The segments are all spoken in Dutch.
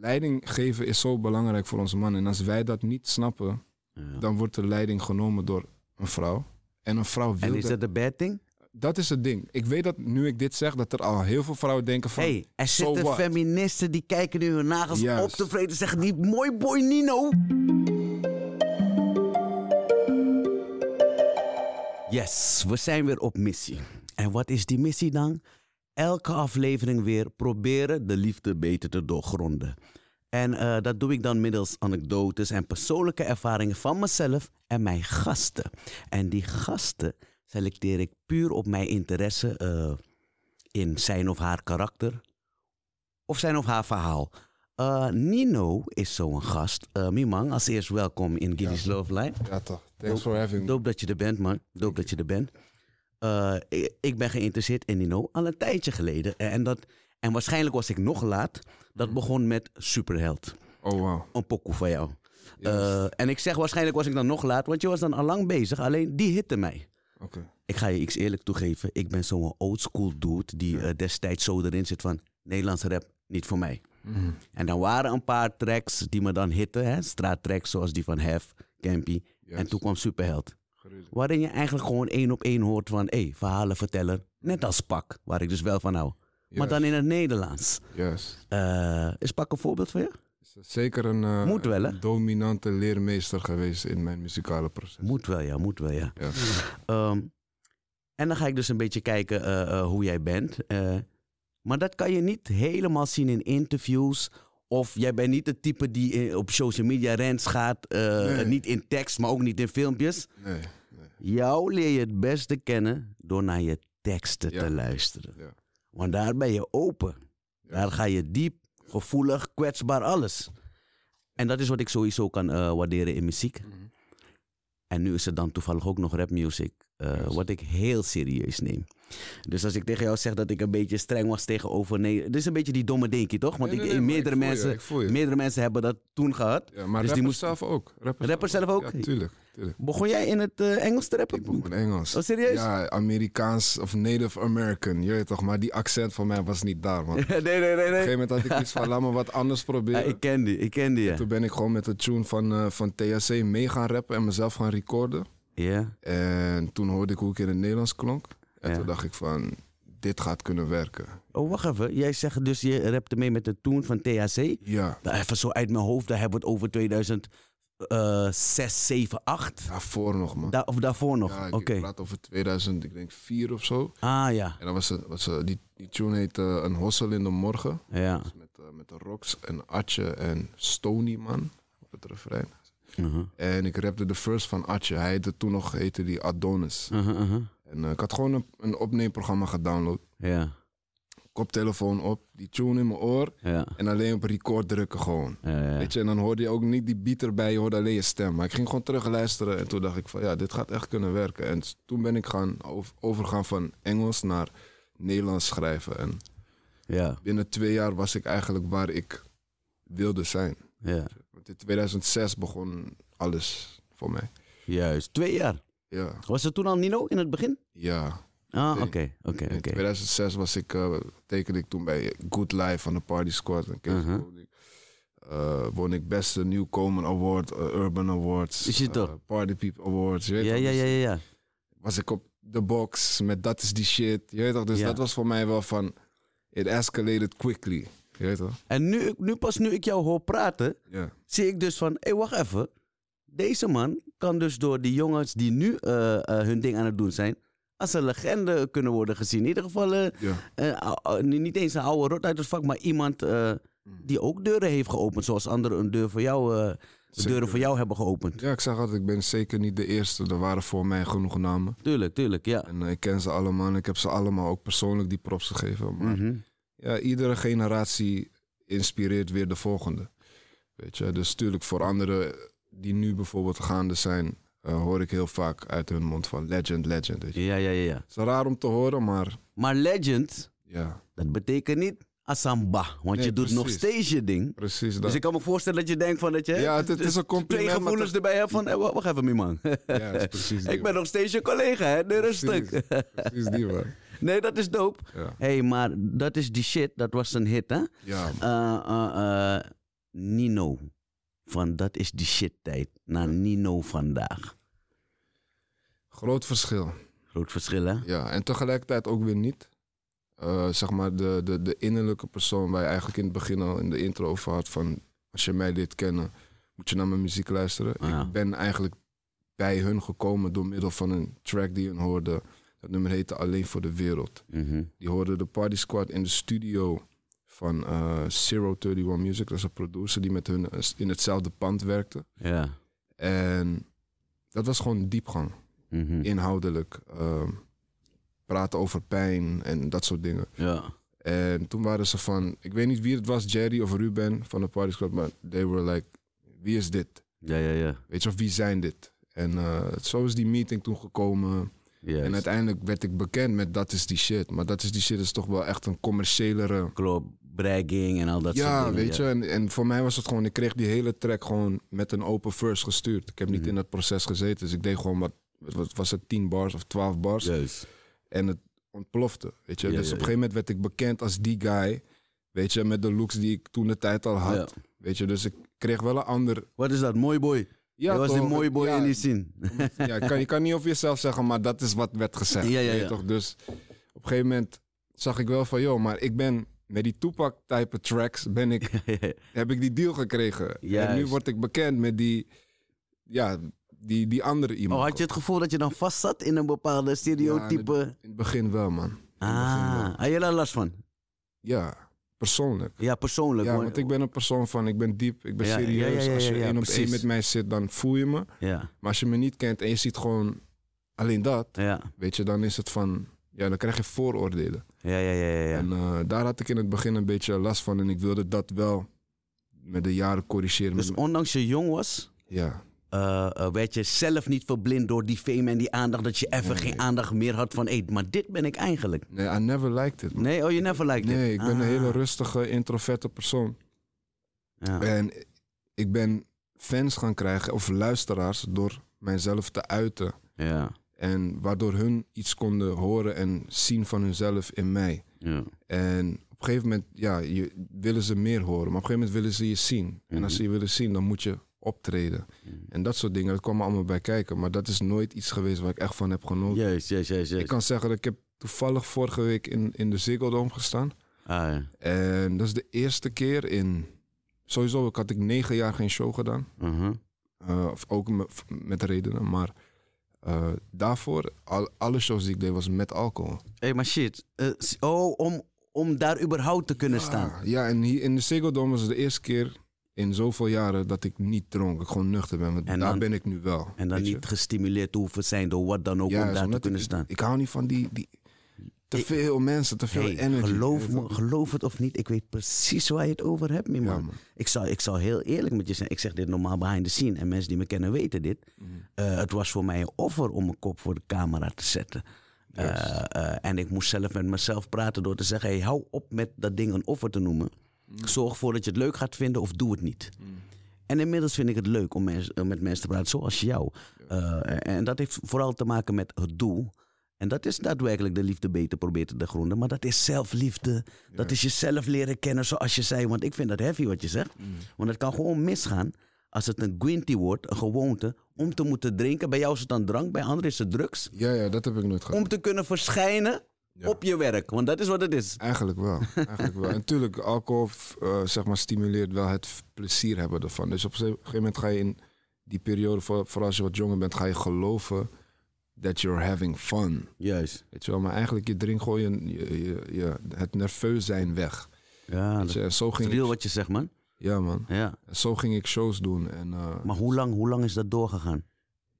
leiding geven is zo belangrijk voor onze mannen. En als wij dat niet snappen, dan wordt de leiding genomen door een vrouw. En een vrouw wil. En is dat de bad thing? Dat is het ding. Ik weet dat nu ik dit zeg, dat er al heel veel vrouwen denken van... hey, er zitten feministen die kijken nu hun nagels op tevreden en zeggen... die mooi boy Nino. Yes, we zijn weer op missie. En wat is die missie dan? elke aflevering weer proberen de liefde beter te doorgronden. En eh, dat doe ik dan middels anekdotes en persoonlijke ervaringen van mezelf en mijn gasten. En die gasten selecteer ik puur op mijn interesse eh, in zijn of haar karakter of zijn of haar verhaal. Eh, Nino is zo'n gast. Uh, Mimang, als eerst welkom in Guinness Love Line. Ja toch, thanks for having me. Doop dat je er bent man, doop dat je er bent. Eh, ik, ben geïnteresseerd in Nino al een tijdje geleden. En, dat, en waarschijnlijk was ik nog laat. Dat mhm. begon met Superheld. Oh, wow. Een pokoe van jou. Eh, en ik zeg waarschijnlijk was ik dan nog laat, want je was dan al lang bezig. Alleen die hitte mij. Oké. Ik ga je iets eerlijk toegeven. Ik ben zo'n oldschool dude die eh, destijds zo erin zit van... Nederlandse rap, niet voor mij. Mhm. En dan waren een paar tracks die me dan hitten. Straattracks zoals die van Hef, Campy. En toen kwam Superheld. Waarin je eigenlijk gewoon één op één hoort van, hé, verhalen vertellen, Net als Pak, waar ik dus wel van hou. Maar dan in het Nederlands. Yes. Uh, is Pak een voorbeeld voor je? Zeker eh, een, dominante leermeester geweest in mijn muzikale proces. Moet wel, ja, moet wel, ja. ja. Ehm, en dan ga ik dus een beetje kijken eh, eh, hoe jij bent. maar dat kan je niet helemaal zien in interviews of jij bent niet het type die op social media rants gaat. Eh, niet in tekst, maar ook niet in filmpjes. Nee, Jou leer je het beste kennen door naar je teksten te luisteren. Want daar ben je open. Daar ga je diep, gevoelig, kwetsbaar, alles. En dat is wat ik sowieso kan eh, waarderen in muziek. Mhm. En nu is het dan toevallig ook nog rapmuziek. Eh, wat ik heel serieus neem. Dus als ik tegen jou zeg dat ik een beetje streng was tegenover. Nee, is een beetje die domme denkje, toch? Want meerdere, mensen, meerdere mensen hebben dat toen gehad. dus die moest... zelf ook. Rappers, zelf ook? Ja, tuurlijk, Begon jij in het eh, Engels te rappen? Ik begon in Engels. Oh, serieus? Ja, Amerikaans of Native American. Je weet toch, maar die accent van mij was niet daar, man. nee, nee, nee, nee. Op een gegeven moment had ik iets van, laat me wat anders proberen. Ja, ik ken die, ik ken die, Toen ben ik gewoon met de tune van, uh, van THC mee gaan rappen en mezelf gaan recorden. Ja. En toen hoorde ik hoe ik in het Nederlands klonk. En toen dacht ik van, dit gaat kunnen werken. Oh, wacht even. Jij zegt dus, je repte mee met de toen van THC? Ja. Even zo uit mijn hoofd, daar hebben we het over 2000 7, 8. Daarvoor nog, man. of daarvoor nog? oké ik praat over 2000, of zo. Ah, ja. En dan was, het, was die, die tune heette eh, Een Hossel in de Morgen. Ja. Dus met, eh, met de Rocks en Atje en Stony, man. Op het refrein. Uh-huh. En ik rapte de first van Atje. Hij heette toen nog heette die Adonis. Uh-huh, uh-huh. En eh, ik had gewoon een, een opneemprogramma gedownload. Ja. Koptelefoon op, die tune in mijn oor. En alleen op record drukken gewoon. Ja, Weet je, en dan hoorde je ook niet die beat erbij, je hoorde alleen je stem. Maar ik ging gewoon terug luisteren en toen dacht ik van ja, dit gaat echt kunnen werken. En toen ben ik gaan overgaan van Engels naar Nederlands schrijven. En binnen twee jaar was ik eigenlijk waar ik wilde zijn. Ja. 2006 begon alles voor mij. Juist, twee jaar. Ja. Was het toen al Nino in het begin? Ja. Ah, oké, oké, In 2006 was ik, uh, eh, tekende ik toen bij Good Life van de Party Squad. En Kees uh -huh. won ik beste nieuwkomer Award, eh, Urban Awards, toch? Eh, Party People Awards. Je weet ja, ja, dus ja, ja, ja. Was ik op de box met dat is die shit. Je weet toch? Dus dat was voor mij wel van, it escalated quickly. Je weet wel. En nu, nu pas nu ik jou hoor praten, zie ik dus van, hé, wacht even. Deze man kan dus door die jongens die nu eh, eh, hun ding aan het doen zijn, als een legende kunnen worden gezien. In ieder geval, eh, niet eens een oude rot uit het vak, maar iemand hmm. die ook deuren heeft geopend. Zoals anderen een deur voor jou, deuren voor jou hebben geopend. Ja, ik zeg altijd, ik ben zeker niet de eerste. Er waren voor mij genoeg namen. Tuurlijk, tuurlijk, ja. En ik ken ze allemaal en ik heb ze allemaal ook persoonlijk die props gegeven. Maar... Mhm ja, iedere generatie inspireert weer de volgende. Weet je, dus natuurlijk voor anderen die nu bijvoorbeeld gaande zijn, eh, hoor ik heel vaak uit hun mond van legend, legend. Ja, ja, ja, ja. Het is raar om te horen, maar... Maar legend, ja. dat betekent niet Asamba. Want je doet nog steeds je ding. Precies dus dat. Dus ik kan me voorstellen dat je denkt van dat je... Ja, het, is een compliment. Twee gevoelens erbij hebt van, hey, eh, wacht even, mijn man. Ja, precies Ik ben nog steeds je collega, hè. rustig. Precies, precies die, man. Nee, dat is dope. hey, maar dat is die shit. Dat was een hit, hè? Ja. Eh, eh, eh, Nino. Van dat is die shit tijd. Naar Nino vandaag. Groot verschil. Groot verschil, hè? Ja, en tegelijkertijd ook weer niet. zeg maar de, de, de innerlijke persoon waar je eigenlijk in het begin al in de intro over had. Van als je mij dit kennen, moet je naar mijn muziek luisteren. Ik ben eigenlijk bij hun gekomen door middel van een track die hun hoorde dat nummer heette Alleen voor de Wereld. Mhm. Die hoorde de Party Squad in de studio van uh, Zero 31 Music. Dat is een producer die met hun eh, in hetzelfde pand werkte. Ja. En dat was gewoon diepgang. Mhm. Inhoudelijk. Uh, praten over pijn en dat soort dingen. Ja. En toen waren ze van, ik weet niet wie het was, Jerry of Ruben van de Party Squad, maar they were like, wie is dit? Ja, ja, ja. Weet je, of wie zijn dit? En eh, zo is die meeting toen gekomen. En uiteindelijk werd ik bekend met dat is die shit. Maar dat is die shit is toch wel echt een commerciëlere... Klopt, bragging en al dat soort dingen. ja, weet je. En, en, voor mij was het gewoon... Ik kreeg die hele track gewoon met een open verse gestuurd. Ik heb niet mhm. in dat proces gezeten. Dus ik deed gewoon wat... wat was het 10 bars of 12 bars? Juist. En het ontplofte, weet je. dus op een gegeven moment werd ik bekend als die guy... Weet je, met de looks die ik toen de tijd al had. Weet je, dus ik kreeg wel een ander... Wat is dat, mooi boy? Ja, was toch? een mooie boy in die zin. Ja, ik kan, ik kan niet over jezelf zeggen, maar dat is wat werd gezegd. Ja, ja, Toch? Dus op een gegeven moment zag ik wel van, joh, maar ik ben met die toepak type tracks ben ik, heb ik die deal gekregen. En nu word ik bekend met die, ja, die, die andere iemand. Oh, had je het gevoel dat je dan vast zat in een bepaalde stereotype? in, het, begin wel, man. ah, had je daar last van? Ja. Persoonlijk. Ja, persoonlijk. Ja, want ik ben een persoon van, ik ben diep, ik ben serieus. als je één op één met mij zit, dan voel je me. Maar als je me niet kent en je ziet gewoon alleen dat, weet je, dan is het van, ja, dan krijg je vooroordelen. Ja, ja, ja. ja, En eh, daar had ik in het begin een beetje last van en ik wilde dat wel met de jaren corrigeren. Dus ondanks je jong was? Ja uh, werd je zelf niet verblind door die fame en die aandacht. Dat je even geen aandacht meer had van, eet maar dit ben ik eigenlijk. Nee, I never liked it. Nee, oh, je never liked nee, it. Nee, ik ben een hele ah. rustige, introverte persoon. Ja. En ik ben fans gaan krijgen, of luisteraars, door mijzelf te uiten. Ja. En waardoor hun iets konden horen en zien van hunzelf in mij. Ja. En op een gegeven moment ja, je, willen ze meer horen, maar op een gegeven moment willen ze je zien. En als mhm. ze je willen zien, dan moet je optreden. Mm. En dat soort dingen, dat kwam allemaal bij kijken. Maar dat is nooit iets geweest waar ik echt van heb genoten. Jezus, jezus, jezus. Ik kan zeggen dat ik heb toevallig vorige week in, in de Ziggo Dome gestaan. Ah, ja. En dat is de eerste keer in... Sowieso ik had ik negen jaar geen show gedaan. Mhm. Eh, of ook met, redenen, maar... Eh, daarvoor, al, alle shows die ik deed, was met alcohol. Hé, hey, maar shit. Eh, oh, om, om daar überhaupt te kunnen ah, staan. Ja, en hier in de Ziggo Dome was het de eerste keer in zoveel jaren dat ik niet dronk. Ik gewoon nuchter ben. Want en daar ben ik nu wel. En dan niet gestimuleerd te hoeven zijn door wat dan ook om daar te kunnen staan. Ik hou niet van die... die te veel mensen, te veel hey, energie. Geloof, geloof het of niet, ik weet precies waar je het over hebt, man. Ja, Ik, zal, ik zal heel eerlijk met je zijn. Ik zeg dit normaal behind the scene. En mensen die me kennen weten dit. Mhm. Eh, het was voor mij een offer om mijn kop voor de camera te zetten. Yes. Eh, eh, en ik moest zelf met mezelf praten door te zeggen... hou op met dat ding een offer te noemen. Mm. Zorg ervoor dat je het leuk gaat vinden of doe het niet. Mm. En inmiddels vind ik het leuk om met mensen te praten zoals jou. Eh, eh, en dat heeft vooral te maken met het doel. En dat is daadwerkelijk de liefde beter proberen te gronden. Maar dat is zelfliefde. Dat is jezelf leren kennen zoals je zei. Want ik vind dat heavy wat je zegt. Mm. Want het kan gewoon misgaan als het een guinty wordt, een gewoonte, om te moeten drinken. Bij jou is het dan drank, bij anderen is het drugs. Ja, ja, dat heb ik nooit gehad. Om te kunnen verschijnen op je werk, want dat is wat het is. Eigenlijk wel. Eigenlijk wel. En natuurlijk, alcohol eh, zeg maar, stimuleert wel het plezier hebben ervan. Dus op een gegeven moment ga je in die periode, voor, als je wat jonger bent, ga je geloven dat you're having fun. Juist. Weet je wel, maar eigenlijk je drink gewoon je, je, je, het nerveus zijn weg. Ja, dat zo ging ik, wat je zegt, man. Ja, man. Ja. Zo ging ik shows doen. En, eh, maar hoe lang, hoe lang is dat doorgegaan?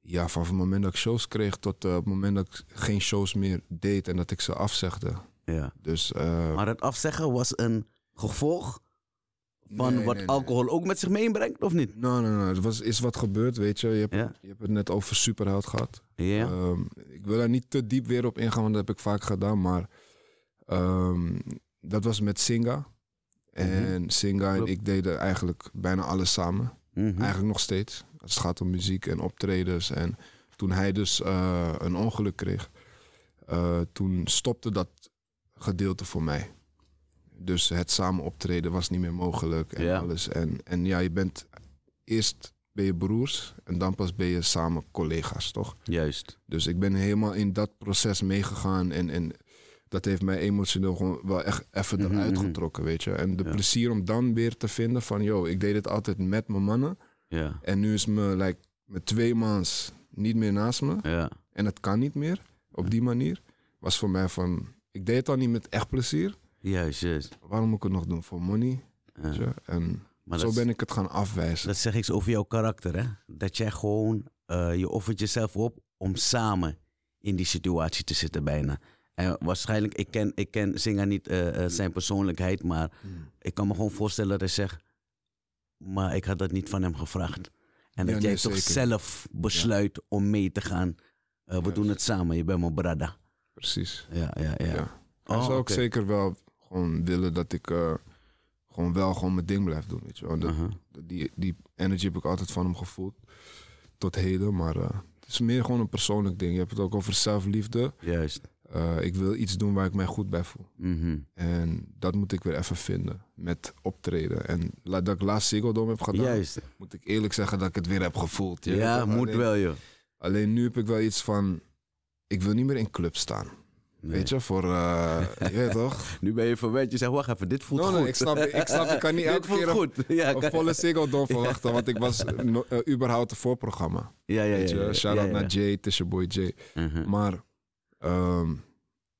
Ja, van het moment dat ik shows kreeg tot eh, het moment dat ik geen shows meer deed en dat ik ze afzegde. Ja. Dus, eh, maar het afzeggen was een gevolg van wat alcohol ook met zich meebrengt, of niet? Nee, nee, nee. Het was, is wat gebeurd, weet je. Je hebt, je hebt het net over superheld gehad. Ja. Ehm, ik wil daar niet te diep weer op ingaan, want dat heb ik vaak gedaan. Maar ehm, dat was met Singa. Mhm. En Singa en ik deden eigenlijk bijna alles samen. Mhm. Eigenlijk nog steeds het gaat om muziek en optredens. En toen hij dus eh, een ongeluk kreeg, eh, toen stopte dat gedeelte voor mij. Dus het samen optreden was niet meer mogelijk en alles. En, en ja, je bent eerst ben je broers en dan pas ben je samen collega's, toch? Juist. Dus ik ben helemaal in dat proces meegegaan en, en dat heeft mij emotioneel wel echt even mhm, eruit mhm. getrokken, weet je. En de plezier om dan weer te vinden van, yo, ik deed het altijd met mijn mannen. Ja. En nu is me like, met twee maans niet meer naast me. Ja. En het kan niet meer op die manier. Was voor mij van, ik deed het al niet met echt plezier. Juist, juist. Waarom moet ik het nog doen? Voor money. En maar zo ben ik het gaan afwijzen. Dat zeg ik over jouw karakter, hè? Dat jij gewoon, eh, je offert jezelf op om samen in die situatie te zitten bijna. En waarschijnlijk, ik ken, ik ken Zinga niet eh, eh, zijn persoonlijkheid, maar hmm. ik kan me gewoon voorstellen dat hij zegt, maar ik had dat niet van hem gevraagd. En dat jij toch zelf besluit om mee te gaan. Eh, we doen het samen, je bent mijn brada. Precies. Ja, ja, ja. ja. Oh, zou ook zeker wel gewoon willen dat ik eh, gewoon wel gewoon mijn ding blijf doen, weet je wel. Dat, uh-huh. die, die energy heb ik altijd van hem gevoeld, tot heden. Maar eh, het is meer gewoon een persoonlijk ding. Je hebt het ook over zelfliefde. Juist. Eh, ik wil iets doen waar ik mij goed bij voel. Mhm. En dat moet ik weer even vinden met optreden. En dat ik laatst Ziggo heb gedaan, Juist. moet ik eerlijk zeggen dat ik het weer heb gevoeld. ja, moet wel joh. Alleen nu heb ik wel iets van, ik wil niet meer in club staan. Weet je, voor, uh, je weet toch? Nu ben je verwend, je zegt, wacht even, dit voelt goed. Nee, ik snap, ik snap, ik kan niet elke keer goed. Ja, een, volle Ziggo verwachten, want ik was eh, überhaupt een voorprogramma. Ja, ja, weet ja. Je? Shout-out naar Jay, je Boy Jay. Mhm. Maar Ehm,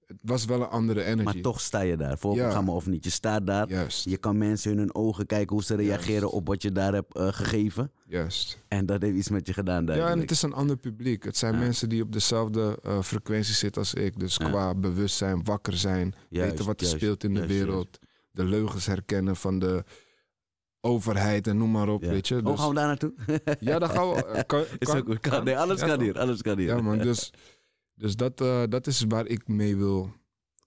het was wel een andere energie. Maar toch sta je daar, voor ja. of niet. Je staat daar, je kan mensen in hun ogen kijken hoe ze reageren op wat je daar hebt eh, gegeven. Juist. En dat heeft iets met je gedaan daar. Ja, en het is een ander publiek. Het zijn mensen die op dezelfde eh, frequentie zitten als ik. Dus qua bewustzijn, wakker zijn, weten wat er speelt in de wereld. De leugens herkennen van de overheid en noem maar op, weet je. Oh, dus... gaan we daar naartoe? ja, dan gaan we... is ook, kan, nee, alles kan hier, alles kan hier. Ja man, dus... Dus dat, eh, dat is waar ik mee wil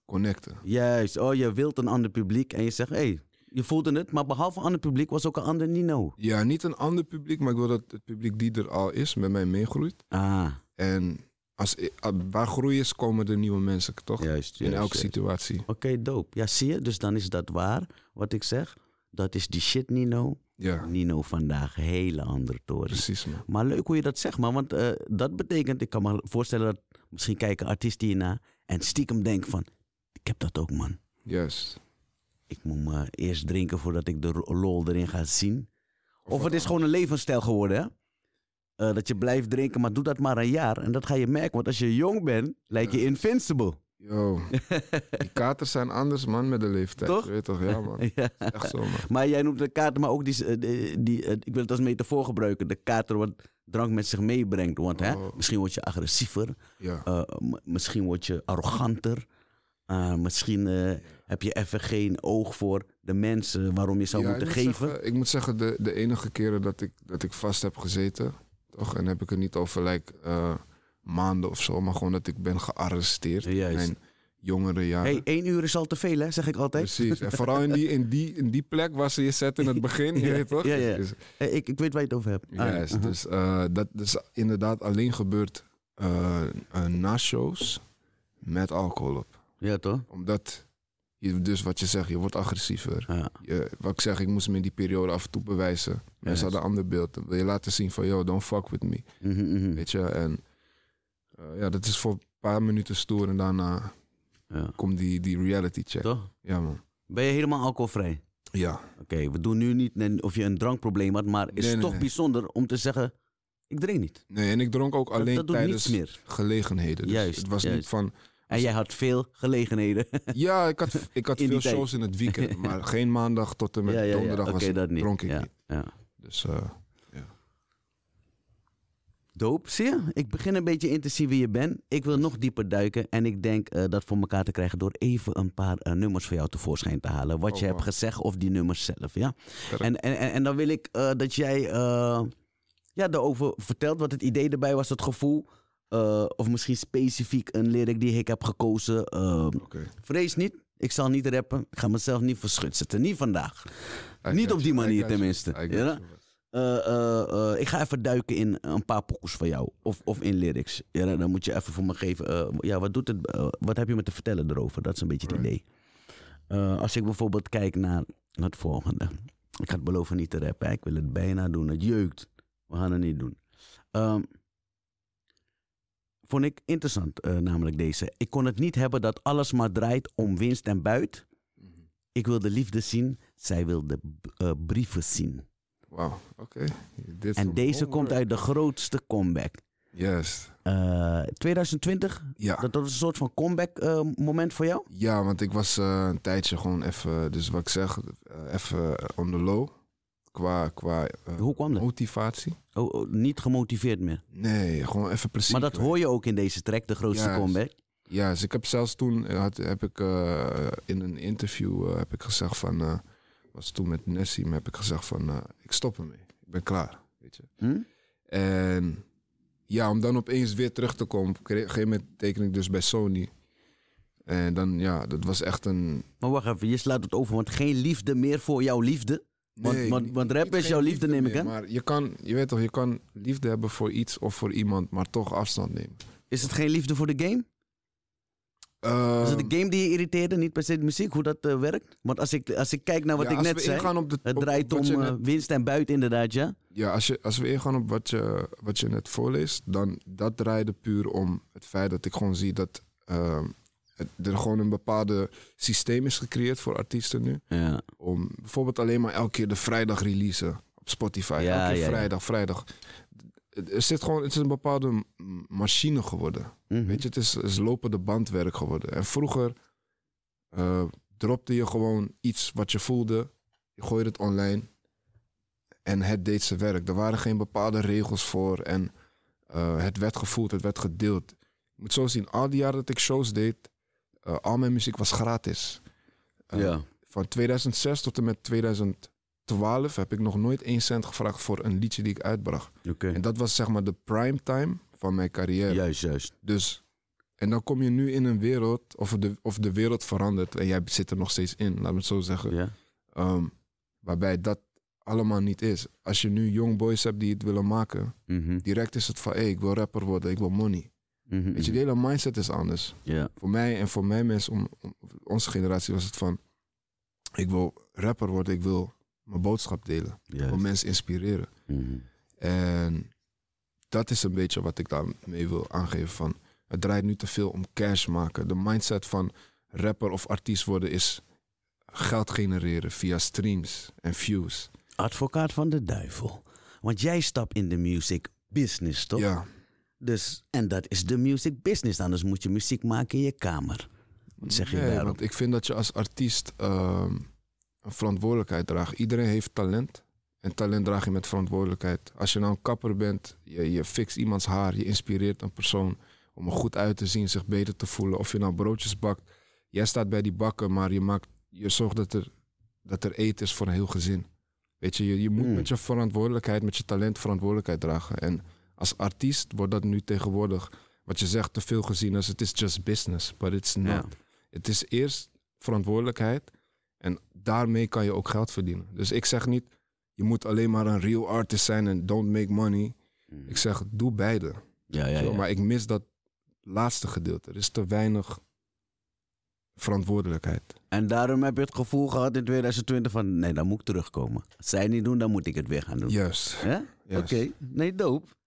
connecten. Juist, oh, je wilt een ander publiek en je zegt, hé, hey, je voelde het, maar behalve een ander publiek was ook een ander Nino. Ja, niet een ander publiek, maar ik wil dat het publiek die er al is met mij meegroeit. Ah. En als, eh, ah, waar groei is, komen er nieuwe mensen, toch? Juist, juist In elke juist. situatie. Oké, okay, dope. Ja, zie je, dus dan is dat waar, wat ik zeg. Dat is die shit Nino. Ja. Nino vandaag, hele andere toren. Precies, man. Maar leuk hoe je dat zegt, man. Want eh, dat betekent, ik kan me voorstellen dat Misschien kijken artiesten hierna en stiekem denken van, ik heb dat ook man. Juist. Ik moet me eerst drinken voordat ik de lol erin ga zien. Of, het is gewoon een levensstijl geworden hè. Eh, dat je blijft drinken, maar doe dat maar een jaar. En dat ga je merken, want als je jong bent, lijk je invincible. Yo, die katers zijn anders, man, met de leeftijd. Toch? Weet toch? Ja, man. ja. Echt zo, man. Maar jij noemt de kater, maar ook die, eh, die, eh, eh, ik wil het als metafoor gebruiken, de kater wat drank met zich meebrengt. Want hè, oh. misschien word je agressiever, ja. misschien word je arroganter, misschien heb je even geen oog voor de mensen waarom je zou moeten geven. ik moet zeggen, de, de enige keren dat ik, dat ik vast heb gezeten, toch, en heb ik er niet over, like, maanden of zo, maar gewoon dat ik ben gearresteerd. Juist. Mijn jongere jaren. Hey, één uur is al te veel, hè? zeg ik altijd. Precies. En vooral in die, in die, in die plek waar ze je zet in het begin. ja, toch? Ja, ja. Dus- hey, ik, ik weet waar je het over hebt. Ah, juist. Uh-huh. Dus eh, dat is inderdaad alleen gebeurd eh, eh, na shows met alcohol op. Ja, toch? Omdat dus wat je zegt, je wordt agressiever. Ja. wat ik zeg, ik moest me in die periode af en toe bewijzen. Mensen hadden een ander beeld. Wil je laten zien van, yo, don't fuck with me. Mhm, mhm. Weet je, en eh, ja, dat is voor een paar minuten stoer en daarna ja. komt die, die reality check. Toch? Ja, man. Ben je helemaal alcoholvrij? Ja. Oké, we doen nu niet of je een drankprobleem had, maar is nee, toch bijzonder om te zeggen, ik drink niet. Nee, en ik dronk ook alleen tijdens gelegenheden. Dus juist. Het was niet van... En jij had veel gelegenheden. Ja, ik had, ik had veel shows in het weekend. Maar geen maandag tot en met donderdag was, dat niet. dronk ik niet. Dus, eh, Doop, zie je? Ik begin een beetje in te zien wie je bent. Ik wil nog dieper duiken. En ik denk eh, dat voor elkaar te krijgen door even een paar eh, nummers voor jou tevoorschijn te halen. Wat je oh, hebt gezegd of die nummers zelf. Ja? En, en, en, dan wil ik eh, dat jij ja, daarover vertelt wat het idee erbij was, het gevoel. of misschien specifiek een lyric die ik heb gekozen. Ehm, okay. Vrees niet, ik zal niet rappen. Ik ga mezelf niet verschut zetten. Niet vandaag. niet op die manier tenminste. Ja? Eh, eh, eh, ik ga even duiken in een paar pokus van jou. Of, of in lyrics. Ja, dan, moet je even voor me geven. ja, wat, doet het, wat heb je me te vertellen erover? Dat is een beetje het idee. als ik bijvoorbeeld kijk naar het volgende. Ik ga het beloven niet te rappen. Ik wil het bijna doen. Het jeukt. We gaan het niet doen. Ehm, vond ik interessant, namelijk deze. Ik kon het niet hebben dat alles maar draait om winst en buit. Mhm. Ik wil de liefde zien. Zij wil de brieven zien. Wauw, oké. En deze komt uit de grootste comeback. Yes. 2020? Eh, ja. Dat, dat was een soort van comeback eh, moment voor jou? Ja, want ik was eh, een tijdje gewoon even, dus wat ik zeg, even on the low. Qua, qua Hoe kwam dat? motivatie. Oh, oh, niet gemotiveerd meer? Nee, gewoon even plezier. Maar dat hoor je ook in deze track, de grootste comeback. Ja, yes. ik heb zelfs toen, had, heb ik in een interview heb ik gezegd van was toen met Nessie, heb ik gezegd van, eh, ik stop ermee. Ik ben klaar, weet je. Hm? En ja, om dan opeens weer terug te komen. Op een gegeven moment teken ik dus bij Sony. En dan, ja, dat was echt een... Maar wacht even, je slaat het over, want geen liefde meer voor jouw liefde? Want, nee, want, want rap is jouw liefde, liefde neem ik aan. Maar je kan, je weet toch, je kan liefde hebben voor iets of voor iemand, maar toch afstand nemen. Is het geen liefde voor de game? Uh, is het de ehm, game die je irriteerde, niet per se de muziek, hoe dat eh, werkt? Want als ik, als ik kijk naar wat ik net zei, op de, het draait om eh, winst en buiten inderdaad, ja? Ja, als, je, als we ingaan op wat je, wat je net voorleest, dan dat draaide puur om het feit dat ik gewoon zie dat ehm, er gewoon een bepaalde systeem is gecreëerd voor artiesten nu. Ja. Om bijvoorbeeld alleen maar elke keer de vrijdag releasen op Spotify. Ja, elke keer vrijdag, vrijdag er zit gewoon, het is een bepaalde machine geworden. Mhm. Weet je, het is, is, lopende bandwerk geworden. En vroeger eh, dropte je gewoon iets wat je voelde, je gooide het online en het deed zijn werk. Er waren geen bepaalde regels voor en eh, het werd gevoeld, het werd gedeeld. Je moet zo zien, al die jaren dat ik shows deed, uh, al mijn muziek was gratis. Ja. Van 2006 tot en met 2000. 12 heb ik nog nooit één cent gevraagd voor een liedje die ik uitbracht. En dat was zeg maar de prime time van mijn carrière. Juist, juist. Dus, en dan kom je nu in een wereld, of de, of de wereld verandert en jij zit er nog steeds in, laat me het zo zeggen. Ehm, waarbij dat allemaal niet is. Als je nu young boys hebt die het willen maken, mhm. direct is het van hey, ik wil rapper worden, ik wil money. Mhm, Weet je, mhm. de hele mindset is anders. Yeah. Voor mij en voor mijn mensen, om, onze generatie was het van, ik wil rapper worden, ik wil mijn boodschap delen. om mensen inspireren. Mhm. En dat is een beetje wat ik daarmee wil aangeven. Van, het draait nu te veel om cash maken. De mindset van rapper of artiest worden is geld genereren via streams en views. Advocaat van de duivel. Want jij stapt in de music business, toch? Ja. Dus, en dat is de music business. Anders moet je muziek maken in je kamer. Wat zeg je nee, Want ik vind dat je als artiest... Ehm, een verantwoordelijkheid draagt. Iedereen heeft talent. En talent draag je met verantwoordelijkheid. Als je nou een kapper bent, je, je fixt iemands haar, je inspireert een persoon om er goed uit te zien, zich beter te voelen. Of je nou broodjes bakt, jij staat bij die bakken, maar je, maakt, je zorgt dat er, dat er eten is voor een heel gezin. Weet je, je, je moet hmm. met je verantwoordelijkheid, met je talent verantwoordelijkheid dragen. En als artiest wordt dat nu tegenwoordig, wat je zegt, te veel gezien als het is just business, but it's not. Het is eerst verantwoordelijkheid en daarmee kan je ook geld verdienen. Dus ik zeg niet, je moet alleen maar een real artist zijn en don't make money. Hmm. Ik zeg, doe beide. Ja, ja, ja, Maar ik mis dat laatste gedeelte. Er is te weinig verantwoordelijkheid. En daarom heb je het gevoel gehad in 2020 van, nee, dan moet ik terugkomen. Als zij niet doen, dan moet ik het weer gaan doen. Juist. Yes. Ja? Oké, nee, doop.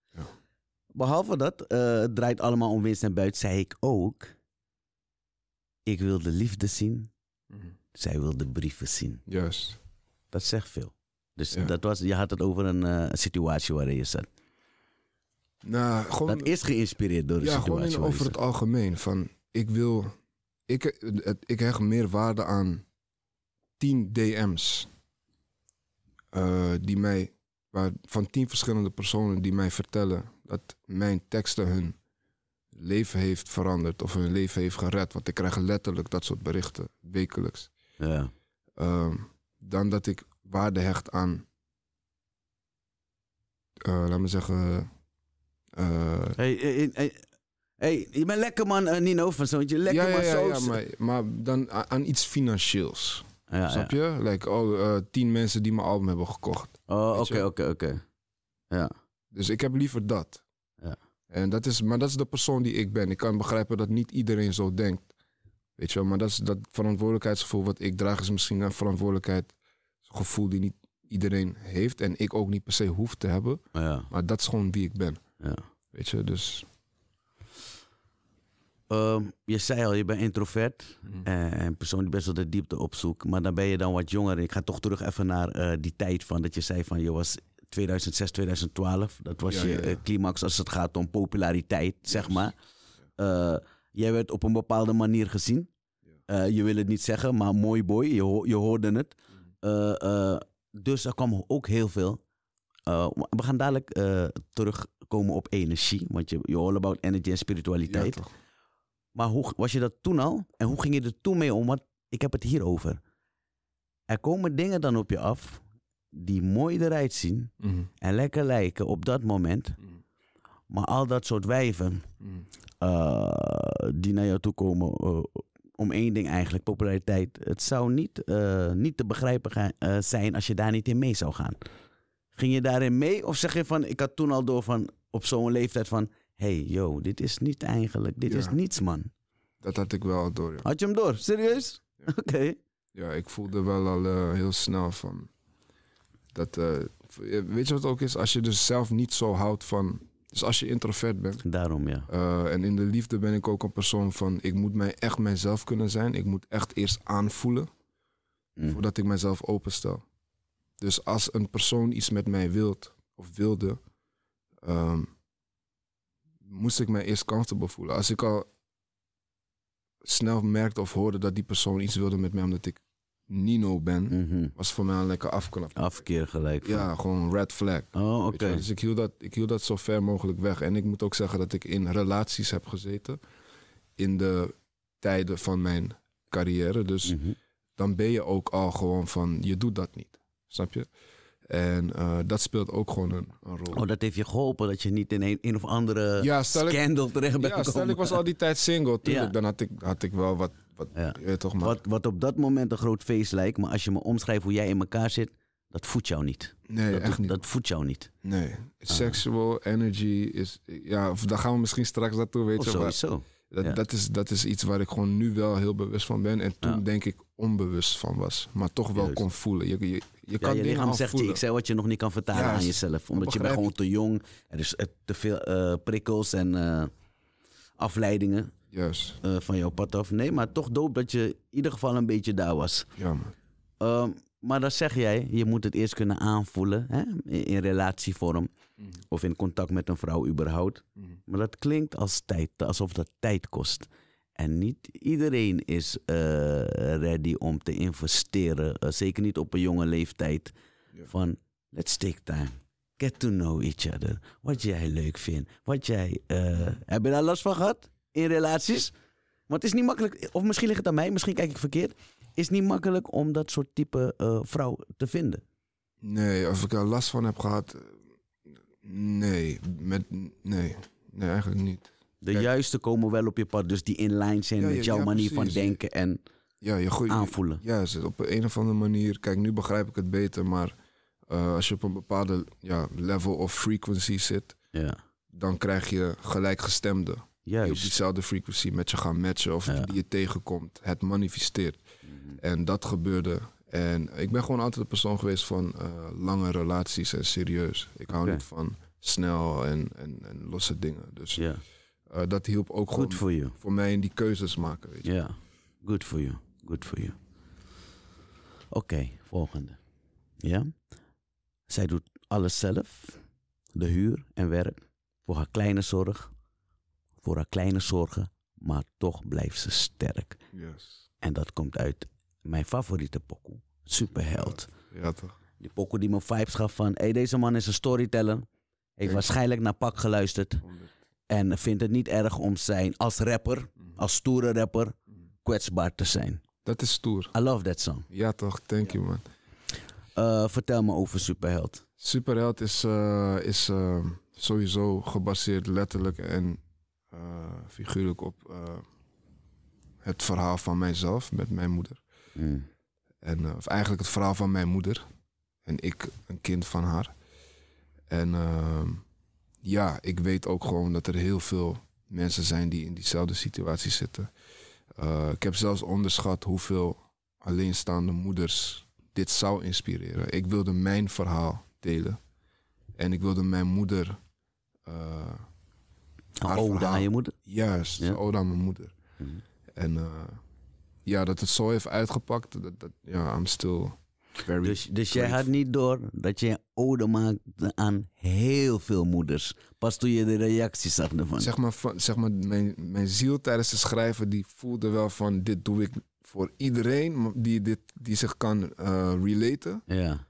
Behalve dat, eh, het draait allemaal om winst en buit, zei ik ook. Ik wil de liefde zien. Mhm. Zij wil de brieven zien. Juist. Dat zegt veel. Dus dat was, je had het over eh, een situatie waarin je zat. Nou, gewoon, dat is geïnspireerd door de situatie. Ja, gewoon over het algemeen. Van, ik wil... Ik, ik hecht meer waarde aan 10 DM's. Eh, die mij, waar, van 10 verschillende personen die mij vertellen dat mijn teksten hun leven heeft veranderd of hun leven heeft gered. Want ik krijg letterlijk dat soort berichten, wekelijks. Ja. Ehm, dan dat ik waarde hecht aan, uh, laat me zeggen. Eh, hey, hey, hey, hey, je bent lekker man, eh, Nino van Zoontje. Lekker ja, man, ja, ja, ja maar, maar, dan aan iets financieels. snap je? Like, oh, tien mensen die mijn album hebben gekocht. Oh, oké, oké, oké. Ja. Dus ik heb liever dat. Ja. En dat is, maar dat is de persoon die ik ben. Ik kan begrijpen dat niet iedereen zo denkt. Weet je wel, maar dat, is, dat verantwoordelijkheidsgevoel wat ik draag is misschien een verantwoordelijkheidsgevoel die niet iedereen heeft en ik ook niet per se hoef te hebben. Maar dat is gewoon wie ik ben. Ja. Weet je, dus. Ehm, je zei al, je bent introvert mhm. en een persoon die best wel de diepte opzoekt. Maar dan ben je dan wat jonger. Ik ga toch terug even naar eh, die tijd van dat je zei van je was 2006, 2012. Dat was je eh, climax als het gaat om populariteit, zeg maar. Uh, Jij werd op een bepaalde manier gezien. Eh, je wil het niet zeggen, maar mooi boy, je, je hoorde het. Mhm. Eh, eh, dus er kwam ook heel veel. we gaan dadelijk terugkomen op energie, want je, je all about energy en spiritualiteit. maar hoe was je dat toen al en hoe ging je er toen mee om? Want ik heb het hier over. Er komen dingen dan op je af die mooi eruit zien mhm. en lekker lijken op dat moment. Mhm. Maar al dat soort wijven mm. eh, die naar jou toe komen eh, om één ding eigenlijk, populariteit. Het zou niet, eh, niet te begrijpen zijn als je daar niet in mee zou gaan. Ging je daarin mee of zeg je van, ik had toen al door van op zo'n leeftijd van, hey yo, dit is niet eigenlijk, dit is niets man. Dat had ik wel door. Had je hem door? Serieus? Ja. Oké. Ja, ik voelde wel al heel snel van dat. weet je wat ook is? Als je dus zelf niet zo houdt van dus als je introvert bent. Daarom ja. Eh, en in de liefde ben ik ook een persoon van ik moet mij echt mijzelf kunnen zijn. Ik moet echt eerst aanvoelen mhm. voordat ik mijzelf openstel. Dus als een persoon iets met mij wilt of wilde, ehm, moest ik mij eerst comfortable voelen. Als ik al snel merkte of hoorde dat die persoon iets wilde met mij omdat ik Nino ben, mhm. was voor mij een lekker afknap. Afkeer gelijk. Ja, gewoon red flag. Oh, oké. Dus ik hield, dat, ik hield dat zo ver mogelijk weg. En ik moet ook zeggen dat ik in relaties heb gezeten in de tijden van mijn carrière. Dus mhm. dan ben je ook al gewoon van, je doet dat niet. Snap je? En eh, dat speelt ook gewoon een, een, rol. Oh, dat heeft je geholpen dat je niet in een, een of andere scandal terecht bent ja, gekomen. Ja, stel ik was al die tijd single. Tuurlijk, ja. dan had ik, had ik wel wat wat, ja. toch maar. Wat, wat op dat moment een groot feest lijkt, maar als je me omschrijft hoe jij in elkaar zit, dat voedt jou niet. Nee, dat, echt niet. Dat voedt jou niet. Nee. Ah. Sexual energy is. Ja, daar gaan we misschien straks naartoe, weet je wel. Sowieso. Dat, ja. dat, is, dat is iets waar ik gewoon nu wel heel bewust van ben. En toen denk ik onbewust van was. Maar toch wel kon voelen. Je, je, kan niet je lichaam zegt ik zei wat je nog niet kan vertalen aan jezelf. Omdat je bent gewoon te jong. Er is eh, te veel eh, prikkels en eh, afleidingen. Eh, van jouw pad af. Nee, maar toch doop dat je in ieder geval een beetje daar was. Jammer. Ehm, maar dat zeg jij, je moet het eerst kunnen aanvoelen hè? In, relatievorm mhm. of in contact met een vrouw überhaupt. Mhm. Maar dat klinkt als tijd, alsof dat tijd kost. En niet iedereen is eh, ready om te investeren, eh, zeker niet op een jonge leeftijd, van let's take time. Get to know each other. Wat jij leuk vindt. Wat jij. heb je daar last van gehad? in relaties. want het is niet makkelijk, of misschien ligt het aan mij, misschien kijk ik verkeerd. Is niet makkelijk om dat soort type eh, vrouw te vinden. Nee, of ik er last van heb gehad. Nee, met, nee, nee eigenlijk niet. De juiste komen wel op je pad, dus die in lijn zijn met jouw manier van denken en ja, je goed, aanvoelen. Ja, op een of andere manier. Kijk, nu begrijp ik het beter, maar eh, als je op een bepaalde ja, level of frequency zit, dan krijg je gelijkgestemden. Juist. die op diezelfde frequency met je gaan matchen of die je tegenkomt. Het manifesteert. Mhm. En dat gebeurde. En ik ben gewoon altijd een persoon geweest van eh, lange relaties en serieus. Ik hou niet van snel en, en, en losse dingen. Dus eh, dat hielp ook goed voor je. Voor mij in die keuzes maken. Ja, good for you. Good for you. Oké, volgende. Ja. Zij doet alles zelf. De huur en werk. Voor haar kleine zorg voor haar kleine zorgen, maar toch blijft ze sterk. Yes. En dat komt uit mijn favoriete pokoe, Superheld. Ja, toch. Die pokoe die me vibes gaf van, hey, deze man is een storyteller. Heeft waarschijnlijk naar Pak geluisterd. En vindt het niet erg om zijn, als rapper, mhm. als stoere rapper, mhm. kwetsbaar te zijn. Dat is stoer. I love that song. Ja toch, thank you man. Eh, vertel me over Superheld. Superheld is, eh, is eh, sowieso gebaseerd letterlijk en eh, figuurlijk op eh, het verhaal van mijzelf met mijn moeder. Hmm. En, eh, of eigenlijk het verhaal van mijn moeder. En ik, een kind van haar. En ehm, ja, ik weet ook gewoon dat er heel veel mensen zijn die in diezelfde situatie zitten. ik heb zelfs onderschat hoeveel alleenstaande moeders dit zou inspireren. Ik wilde mijn verhaal delen. En ik wilde mijn moeder haar ode aan je moeder? Juist, ja. ode aan mijn moeder. Mhm. En eh, ja, dat het zo heeft uitgepakt, dat, dat, ja, I'm still very Dus, dus jij had niet door dat je ode maakte aan heel veel moeders. Pas toen je de reacties zag ervan. Zeg maar, van, zeg maar mijn, mijn ziel tijdens het schrijven, die voelde wel van dit doe ik voor iedereen die, dit, die zich kan uh, relaten. Ja.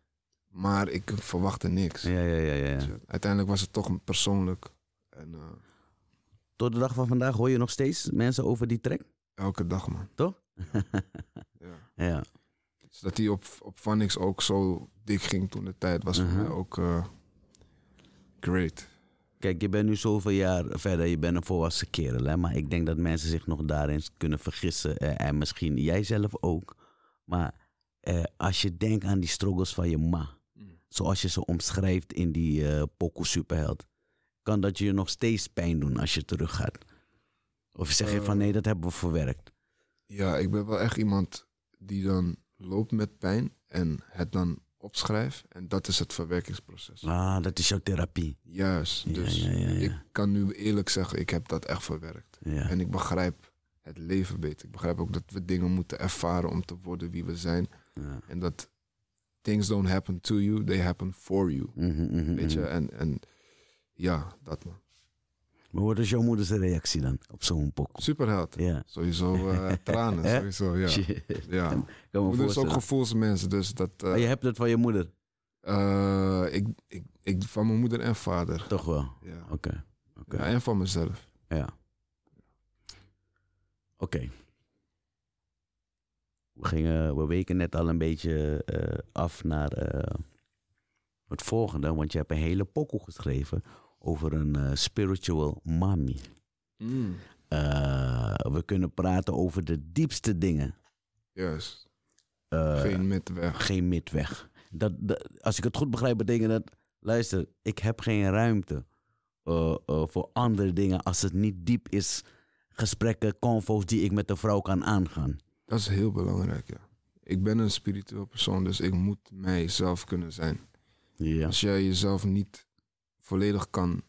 Maar ik verwachtte niks. Ja, ja, ja, ja. Uiteindelijk was het toch persoonlijk. En, eh, tot de dag van vandaag hoor je nog steeds mensen over die track? Elke dag, man. Toch? ja. ja. Dus dat hij op, op Vanix ook zo dik ging toen de tijd was voor mij uh-huh. ook eh, great. Kijk, je bent nu zoveel jaar verder, je bent een volwassen kerel. Hè? Maar ik denk dat mensen zich nog daarin kunnen vergissen. Eh, en misschien jij zelf ook. Maar eh, als je denkt aan die struggles van je ma. Mm. Zoals je ze omschrijft in die uh, Superheld kan dat je nog steeds pijn doen als je teruggaat? Of zeg je van eh, nee, dat hebben we verwerkt? Ja, ik ben wel echt iemand die dan loopt met pijn en het dan opschrijft En dat is het verwerkingsproces. Ah, dat is jouw therapie. Juist. Dus ik kan nu eerlijk zeggen, ik heb dat echt verwerkt. En ik begrijp het leven beter. Ik begrijp ook dat we dingen moeten ervaren om te worden wie we zijn. En dat things don't happen to you, they happen for you. Mm Weet je, mhm. en ja, dat man. Maar wat is jouw moeders reactie dan op zo'n pok? Superheld. Ja. Sowieso eh, tranen, sowieso, ja. ja. Moeder is ook gevoelsmensen, dus dat... Eh, je hebt het van je moeder? Eh, ik, ik, ik, van mijn moeder en vader. Toch wel? Ja. Oké. en van mezelf. Ja. Oké. We, gingen, we weken net al een beetje af naar het volgende, want je hebt een hele pokoe geschreven over een eh, spiritual mommy. Mm. Eh, we kunnen praten over de diepste dingen. Juist. Eh, geen midweg. Geen midweg. Dat, als ik het goed begrijp, betekent dat, luister, ik heb geen ruimte voor andere dingen als het niet diep is. Gesprekken, convo's die ik met de vrouw kan aangaan. Dat is heel belangrijk, ja. Ik ben een spiritueel persoon, dus ik moet mijzelf kunnen zijn. Ja. Als jij jezelf niet volledig kan.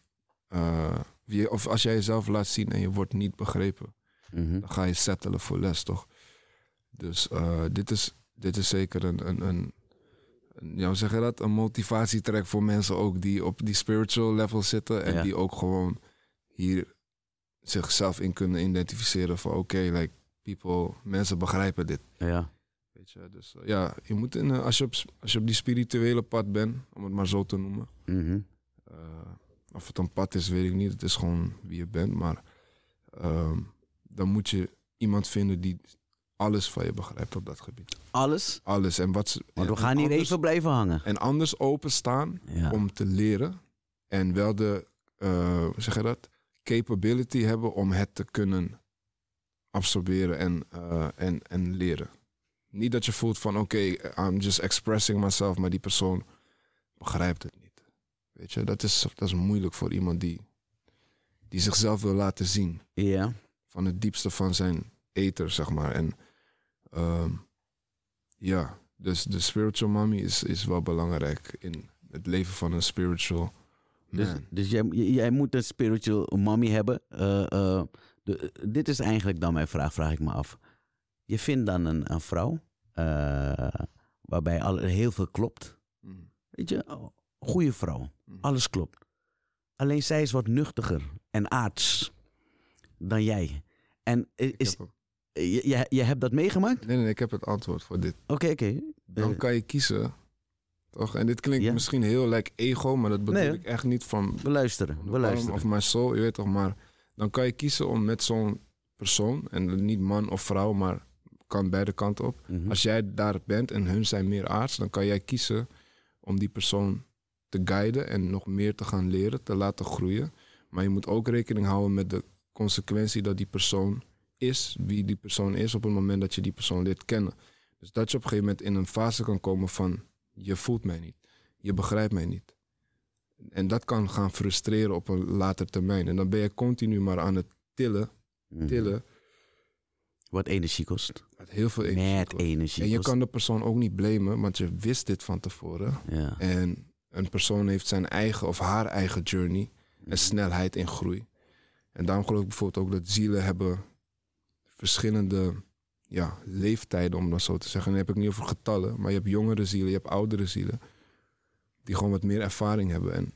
Eh, of als jij jezelf laat zien en je wordt niet begrepen, mhm. dan ga je settelen voor les, toch? Dus eh, dit, is, dit is zeker een, een, een, ja, zeg je dat? Een motivatietrek voor mensen ook die op die spiritual level zitten en die ook gewoon hier zichzelf in kunnen identificeren van oké, like people, mensen begrijpen dit. Ja. Weet je, dus eh, ja, je moet in, als, je op, als je op die spirituele pad bent, om het maar zo te noemen, mhm. Eh, of het een pad is, weet ik niet. Het is gewoon wie je bent. Maar ehm, dan moet je iemand vinden die alles van je begrijpt op dat gebied. Alles? Alles. En wat, we gaan hier even blijven hangen. En anders openstaan om te leren. En wel de, uh, zeg dat, capability hebben om het te kunnen absorberen en, eh, en, en leren. Niet dat je voelt van oké, I'm just expressing myself, maar die persoon begrijpt het niet. Weet je, dat is, dat is moeilijk voor iemand die, die zichzelf wil laten zien. Ja. Van het diepste van zijn eter, zeg maar. En ehm, ja, dus de spiritual mommy is, is wel belangrijk in het leven van een spiritual dus, man. Dus, jij, jij moet een spiritual mommy hebben. Eh, eh, de, dit is eigenlijk dan mijn vraag, vraag ik me af. Je vindt dan een, een vrouw eh, waarbij al heel veel klopt. Mm. Weet je, oh, goede vrouw. Mhm. Alles klopt. Alleen zij is wat nuchtiger en aards dan jij. En is, je, je, je, hebt dat meegemaakt? Nee, nee, ik heb het antwoord voor dit. Oké, oké. Dan eh, kan je kiezen. Toch? En dit klinkt misschien heel like ego, maar dat bedoel ik echt niet van. luisteren. van beluisteren. Of mijn soul, je weet toch maar. Dan kan je kiezen om met zo'n persoon, en niet man of vrouw, maar kan beide kanten op. Mhm. Als jij daar bent en hun zijn meer aards, dan kan jij kiezen om die persoon te guiden en nog meer te gaan leren, te laten groeien. Maar je moet ook rekening houden met de consequentie dat die persoon is wie die persoon is op het moment dat je die persoon leert kennen. Dus dat je op een gegeven moment in een fase kan komen van je voelt mij niet, je begrijpt mij niet. En dat kan gaan frustreren op een later termijn. En dan ben je continu maar aan het tillen, mhm. tillen. Wat energie kost. heel veel energie kost. En je kan de persoon ook niet blamen, want je wist dit van tevoren. Ja. En een persoon heeft zijn eigen of haar eigen journey en snelheid in groei. En daarom geloof ik bijvoorbeeld ook dat zielen hebben verschillende ja, leeftijden, om dat zo te zeggen. En dan heb ik niet over getallen, maar je hebt jongere zielen, je hebt oudere zielen. Die gewoon wat meer ervaring hebben. En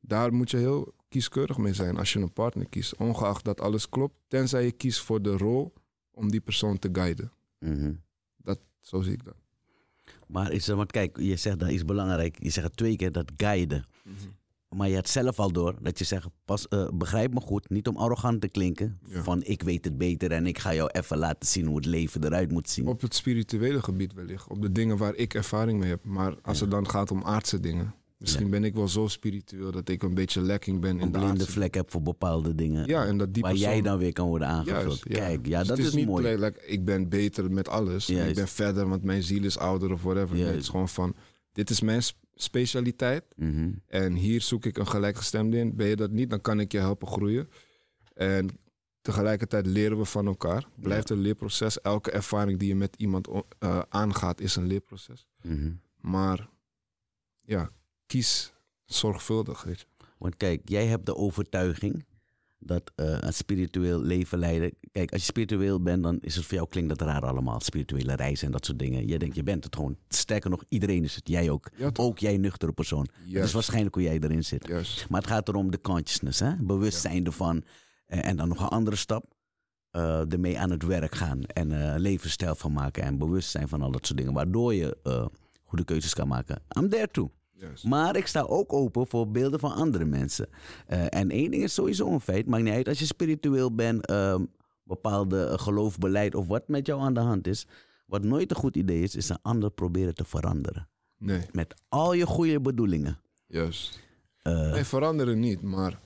daar moet je heel kieskeurig mee zijn als je een partner kiest. Ongeacht dat alles klopt, tenzij je kiest voor de rol om die persoon te guiden. Mhm. dat, zo zie ik dat. Maar, is, want kijk, je zegt dat is belangrijk. Je zegt twee keer dat guiden. Mhm. Maar je hebt zelf al door dat je zegt, pas, eh, begrijp me goed, niet om arrogant te klinken. Van ik weet het beter en ik ga jou even laten zien hoe het leven eruit moet zien. Op het spirituele gebied wellicht, op de dingen waar ik ervaring mee heb. Maar als het dan gaat om aardse dingen, Misschien ben ik wel zo spiritueel dat ik een beetje lekking ben. Een in blinde vlek heb voor bepaalde dingen. Ja, en dat die waar jij dan weer kan worden aangevuld. ja. Kijk, ja, dus dat is, is, niet mooi. ik ben beter met alles. Ik ben verder, want mijn ziel is ouder of whatever. het is gewoon van, dit is mijn specialiteit. Mhm. En hier zoek ik een gelijkgestemde in. Ben je dat niet, dan kan ik je helpen groeien. En tegelijkertijd leren we van elkaar. Blijft een leerproces. Elke ervaring die je met iemand eh, aangaat, is een leerproces. Mhm. Maar ja, kies zorgvuldig. Weet je. Want kijk, jij hebt de overtuiging dat eh, een spiritueel leven leiden. Kijk, als je spiritueel bent, dan is het voor jou klinkt dat raar allemaal. Spirituele reizen en dat soort dingen. Jij denkt, je bent het gewoon. Sterker nog, iedereen is het. Jij ook. ook jij nuchtere persoon. Yes. Dat is waarschijnlijk hoe jij erin zit. Maar het gaat erom de consciousness, hè? bewustzijn ervan. Eh, en dan nog een andere stap. Eh, ermee aan het werk gaan en uh, levensstijl van maken en bewustzijn van al dat soort dingen, waardoor je goede keuzes kan maken. I'm there too. Maar ik sta ook open voor beelden van andere mensen. Eh, en één ding is sowieso een feit. Maakt niet uit als je spiritueel bent, ehm, bepaalde eh, geloof, beleid of wat met jou aan de hand is. Wat nooit een goed idee is, is een ander proberen te veranderen. Nee. Met al je goede bedoelingen. Juist. Uh, eh. nee, veranderen niet, maar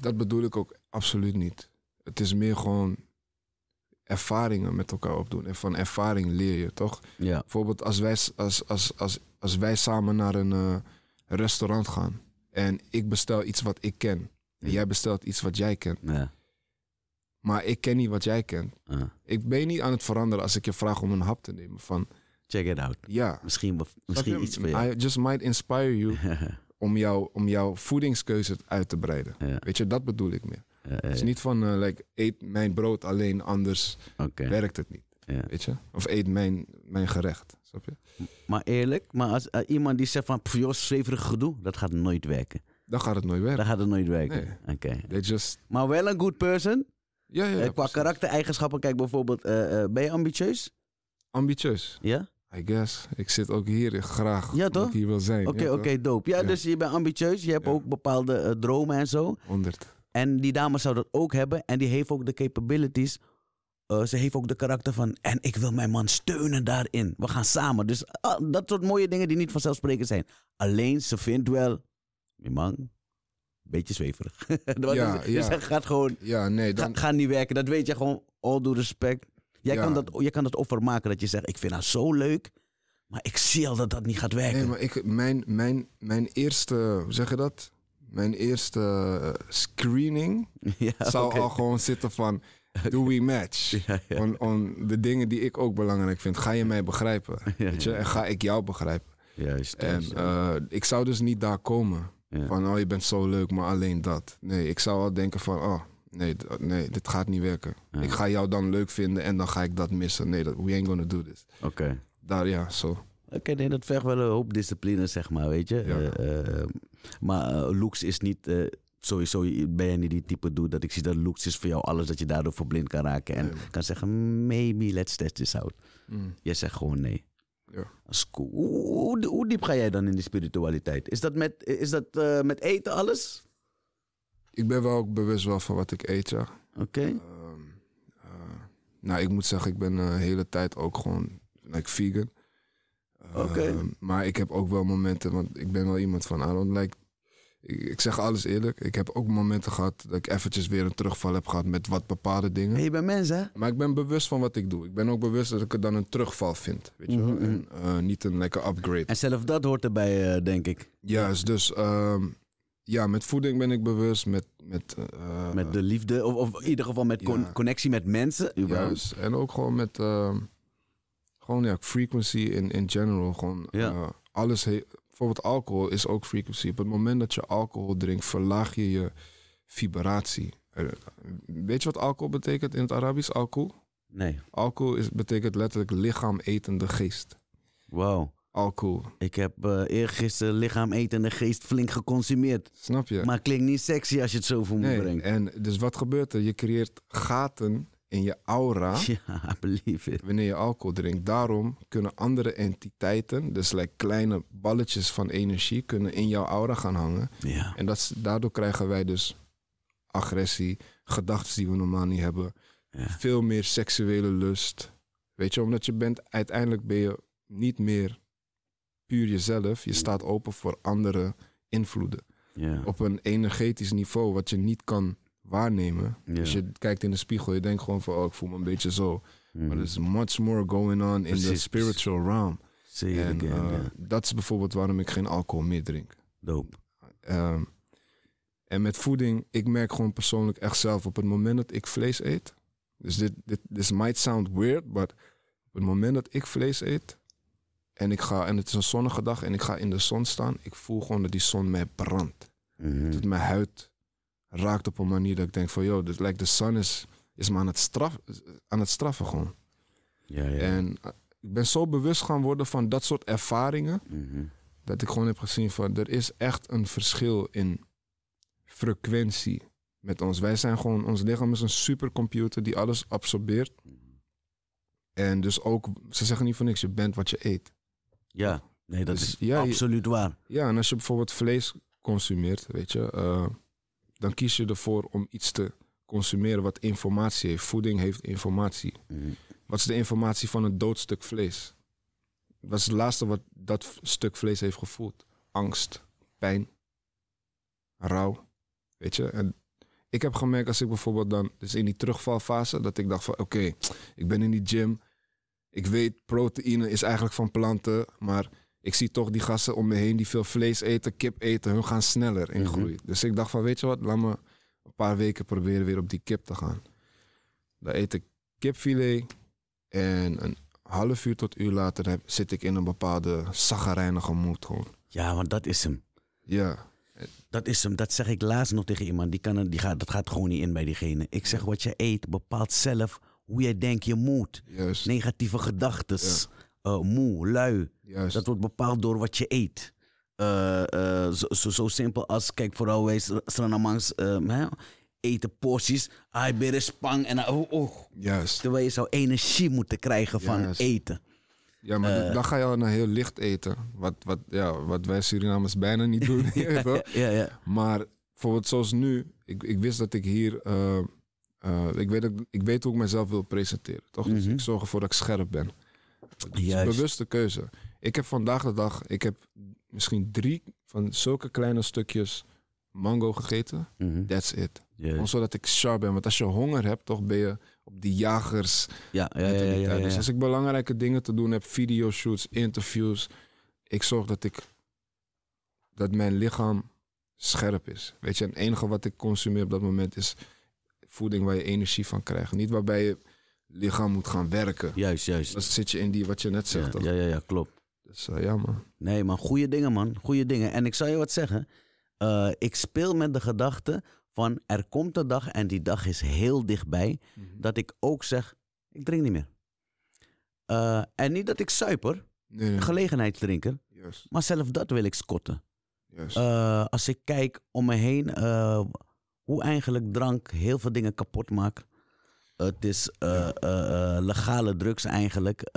dat bedoel ik ook absoluut niet. Het is meer gewoon ervaringen met elkaar opdoen. En van ervaring leer je, toch? Ja. Bijvoorbeeld als wij, als, als, als, als wij samen naar een eh, restaurant gaan. En ik bestel iets wat ik ken. En jij bestelt iets wat jij kent. Ja. Maar ik ken niet wat jij kent. Uh. Ik ben niet aan het veranderen als ik je vraag om een hap te nemen. Van, Check it out. Ja. Misschien, misschien je, iets meer. I just might inspire you om, om jouw voedingskeuze uit te breiden. Weet je, dat bedoel ik meer. Eh, het is eh. niet van, eh, like, eet mijn brood alleen, anders werkt het niet. Weet je? Of eet mijn, mijn gerecht. Snap je? Maar eerlijk, maar als iemand die zegt van, pff, joh, zweverig gedoe, dat gaat nooit werken. Dan gaat het nooit werken. Dan gaat het nooit werken. Oké. Just... Maar wel een good person. Ja, ja. qua karaktereigenschappen, kijk bijvoorbeeld, ben je ambitieus? Ambitieus. Ja? I guess. Ik zit ook hier graag. Ja, toch? ik hier wil zijn. Oké, okay, oké, dope. Ja, ja, dus je bent ambitieus. Je hebt ook bepaalde dromen en zo. 100. En die dame zou dat ook hebben. En die heeft ook de capabilities. Eh, ze heeft ook de karakter van. En ik wil mijn man steunen daarin. We gaan samen. Dus ah, dat soort mooie dingen die niet vanzelfsprekend zijn. Alleen ze vindt wel. Mijn man. Beetje zweverig. ja, dus gaat gewoon. Ja, nee, dan... Gaat niet werken. Dat weet je gewoon. All due respect. Jij kan, dat, Jij kan dat offer maken dat je zegt: Ik vind haar zo leuk. Maar ik zie al dat dat niet gaat werken. Nee, maar ik, mijn, mijn, mijn eerste, hoe zeg je dat? mijn eerste eh, screening zou al gewoon zitten van... Do we match? Ja, On, de dingen die ik ook belangrijk vind. Ga je mij begrijpen? je? En ga ik jou begrijpen? En eh, ik zou dus niet daar komen. Van, oh, je bent zo leuk, maar alleen dat. Nee, ik zou al denken van, oh, nee, nee dit gaat niet werken. Ik ga jou dan leuk vinden en dan ga ik dat missen. Nee, dat, we ain't gonna do this. Oké. Daar, ja, zo. Oké, nee, dat vergt wel een hoop discipline, zeg maar, weet je. Eh, eh, maar uh, looks is niet... Sowieso ben je niet die type doet dat ik zie dat looks is voor jou alles dat je daardoor verblind kan raken. En kan zeggen, maybe let's test this out. Mm. Je zegt gewoon nee. Ja. Cool. Hoe, diep ga jij dan in die spiritualiteit? Is dat met, is dat, met eten alles? Ik ben wel ook bewust wel van wat ik eet, ja. Oké. Ehm, nou, ik moet zeggen, ik ben de hele tijd ook gewoon like, vegan. Ehm, maar ik heb ook wel momenten, want ik ben wel iemand van Aaron lijkt ik, zeg alles eerlijk. Ik heb ook momenten gehad dat ik eventjes weer een terugval heb gehad met wat bepaalde dingen. je bent mens, hè? Maar ik ben bewust van wat ik doe. Ik ben ook bewust dat ik het dan een terugval vind. Weet je mm niet een lekker upgrade. En zelf dat hoort erbij, eh, denk ik. Juist, dus... Um, ja, met voeding ben ik bewust, met... Met, eh, met de liefde, of, of, in ieder geval met connectie met mensen. Juist, en ook gewoon met ehm, gewoon ja, frequency in, in general. Gewoon eh, alles. bijvoorbeeld alcohol is ook frequency. Op het moment dat je alcohol drinkt, verlaag je je vibratie. Eh, weet je wat alcohol betekent in het Arabisch? Alcohol? Nee. Alcohol is, betekent letterlijk lichaam etende geest. Wow. Alcohol. Ik heb uh, eergisteren lichaam, etende geest flink geconsumeerd. Snap je? Maar klinkt niet sexy als je het zo voor me nee, brengt. En dus wat gebeurt er? Je creëert gaten in je aura. Ja, believe Wanneer je alcohol drinkt. Daarom kunnen andere entiteiten, dus like kleine balletjes van energie, kunnen in jouw aura gaan hangen. Ja. En dat, daardoor krijgen wij dus agressie, gedachten die we normaal niet hebben. Veel meer seksuele lust. Weet je, omdat je bent, uiteindelijk ben je niet meer puur jezelf. Je staat open voor andere invloeden. Ja. Op een energetisch niveau, wat je niet kan waarnemen. Als je kijkt in de spiegel, je denkt gewoon van, oh, ik voel me een beetje zo. Mm. Maar hmm. er is much more going on in the spiritual realm. Zie en, eh, Dat is bijvoorbeeld waarom ik geen alcohol meer drink. Dope. Ehm, en met voeding, ik merk gewoon persoonlijk echt zelf, op het moment dat ik vlees eet, dus dit, dit this might sound weird, but op het moment dat ik vlees eet, en, ik ga, en het is een zonnige dag en ik ga in de zon staan, ik voel gewoon dat die zon mij brandt. Mm -hmm. mijn huid raakt op een manier dat ik denk van, joh, lijkt de sun is, is me aan het, straf, aan het straffen gewoon. Ja, ja. En eh, ik ben zo bewust gaan worden van dat soort ervaringen, mhm. dat ik gewoon heb gezien van, er is echt een verschil in frequentie met ons. Wij zijn gewoon, ons lichaam is een supercomputer die alles absorbeert. En dus ook, ze zeggen niet voor niks, je bent wat je eet. Ja, nee, dat dus is absoluut waar. Ja, en als je bijvoorbeeld vlees consumeert, weet je, eh, dan kies je ervoor om iets te consumeren wat informatie heeft. Voeding heeft informatie. Mhm. Wat is de informatie van een dood stuk vlees? Wat is het laatste wat dat stuk vlees heeft gevoeld? Angst, pijn, rouw. Weet je? En ik heb gemerkt als ik bijvoorbeeld dan, dus in die terugvalfase, dat ik dacht van oké, ik ben in die gym. Ik weet proteïne is eigenlijk van planten, maar ik zie toch die gasten om me heen die veel vlees eten, kip eten, hun gaan sneller in mm groei. Dus ik dacht van, weet je wat, laat me een paar weken proberen weer op die kip te gaan. Dan eet ik kipfilet en een half uur tot uur later zit ik in een bepaalde zaggerijnige moed gewoon. Ja, want dat is hem. Ja. Dat is hem. Dat zeg ik laatst nog tegen iemand. Die kan, die gaat, dat gaat gewoon niet in bij diegene. Ik zeg, wat je eet bepaalt zelf hoe jij denkt je moet. Negatieve gedachten. Ja. Eh, moe, lui. Dat wordt bepaald door wat je eet. Eh, eh, zo, simpel als, kijk, vooral wij Sranamangs eten porties. Hij bere spang en oh, oh. Juist. Terwijl je zou energie moeten krijgen van eten. Ja, maar dan ga je al naar heel licht eten. Wat, wat, ja, wat wij Surinamers bijna niet doen. ja, ja, Maar bijvoorbeeld zoals nu. Ik, ik wist dat ik hier... ik, weet, ik, ik weet hoe ik mezelf wil presenteren. Toch? Mm ik zorg ervoor dat ik scherp ben. Het is bewuste keuze. Ik heb vandaag de dag, ik heb misschien drie van zulke kleine stukjes mango gegeten. Mhm. That's it. Zodat ik sharp ben. Want als je honger hebt, toch ben je op die jagers. Ja, ja, ja, Dus als ik belangrijke dingen te doen heb, video shoots, interviews. Ik zorg dat ik dat mijn lichaam scherp is. Weet je, en het enige wat ik consumeer op dat moment is voeding waar je energie van krijgt. Niet waarbij je lichaam moet gaan werken. Juist, juist. Dan zit je in die wat je net zegt. Ja, ja, ja, ja, klopt. Dus uh, ja, man. Nee, man, goede dingen, man. Goede dingen. En ik zal je wat zeggen. Eh, ik speel met de gedachte van er komt een dag en die dag is heel dichtbij. Mhm. Dat ik ook zeg, ik drink niet meer. Eh, en niet dat ik suiper, nee, nee. gelegenheidsdrinker. Maar zelf dat wil ik scotten. als ik kijk om me heen, hoe eigenlijk drank heel veel dingen kapot maakt. Het is eh, eh, eh, legale drugs eigenlijk,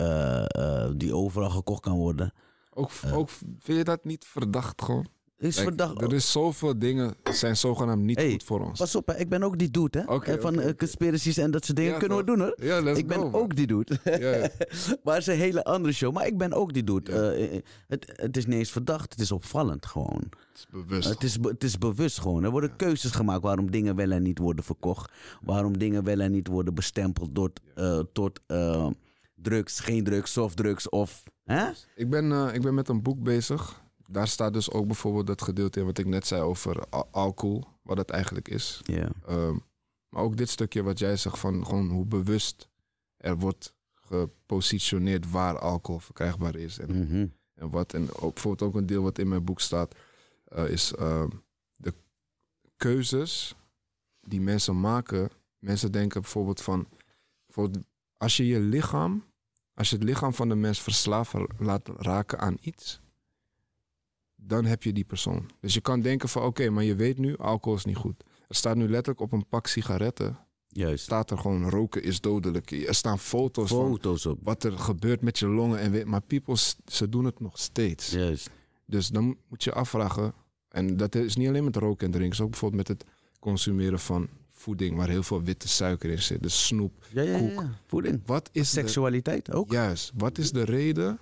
die overal gekocht kan worden. Ook, ook vind je dat niet verdacht gewoon? Er is zoveel dingen zijn zogenaamd niet goed voor ons. Pas op, hè. ik ben ook die dude. Hè? van okay. Eh, conspiracies en dat soort dingen kunnen we doen hoor. Ja, ik ben ook die dude. ja, maar het is een hele andere show. Maar ik ben ook die dude. Eh, eh, het, het is niet eens verdacht, het is opvallend gewoon. Het is bewust. het, is, het is bewust gewoon. Er worden keuzes gemaakt waarom dingen wel en niet worden verkocht. Waarom dingen wel en niet worden bestempeld door, tot drugs, geen drugs, softdrugs of... Hè? Ik, ben, ik ben met een boek bezig daar staat dus ook bijvoorbeeld dat gedeelte in wat ik net zei over alcohol, wat het eigenlijk is. Ehm, maar ook dit stukje wat jij zegt van gewoon hoe bewust er wordt gepositioneerd waar alcohol verkrijgbaar is en, mhm. en wat. En ook, bijvoorbeeld ook een deel wat in mijn boek staat eh, is ehm, de keuzes die mensen maken. Mensen denken bijvoorbeeld van, bijvoorbeeld als je je lichaam, als je het lichaam van de mens verslaafd laat raken aan iets, dan heb je die persoon. Dus je kan denken van oké, maar je weet nu, alcohol is niet goed. Er staat nu letterlijk op een pak sigaretten. Juist. Staat er gewoon roken is dodelijk. Er staan foto's, foto's van op. wat er gebeurt met je longen. En weet, maar people, ze doen het nog steeds. Juist. Dus dan moet je afvragen. En dat is niet alleen met roken en drinken. ook bijvoorbeeld met het consumeren van voeding waar heel veel witte suiker in zit. de snoep, ja, ja, koek. voeding. Wat is Seksualiteit ook. Juist. Wat is de reden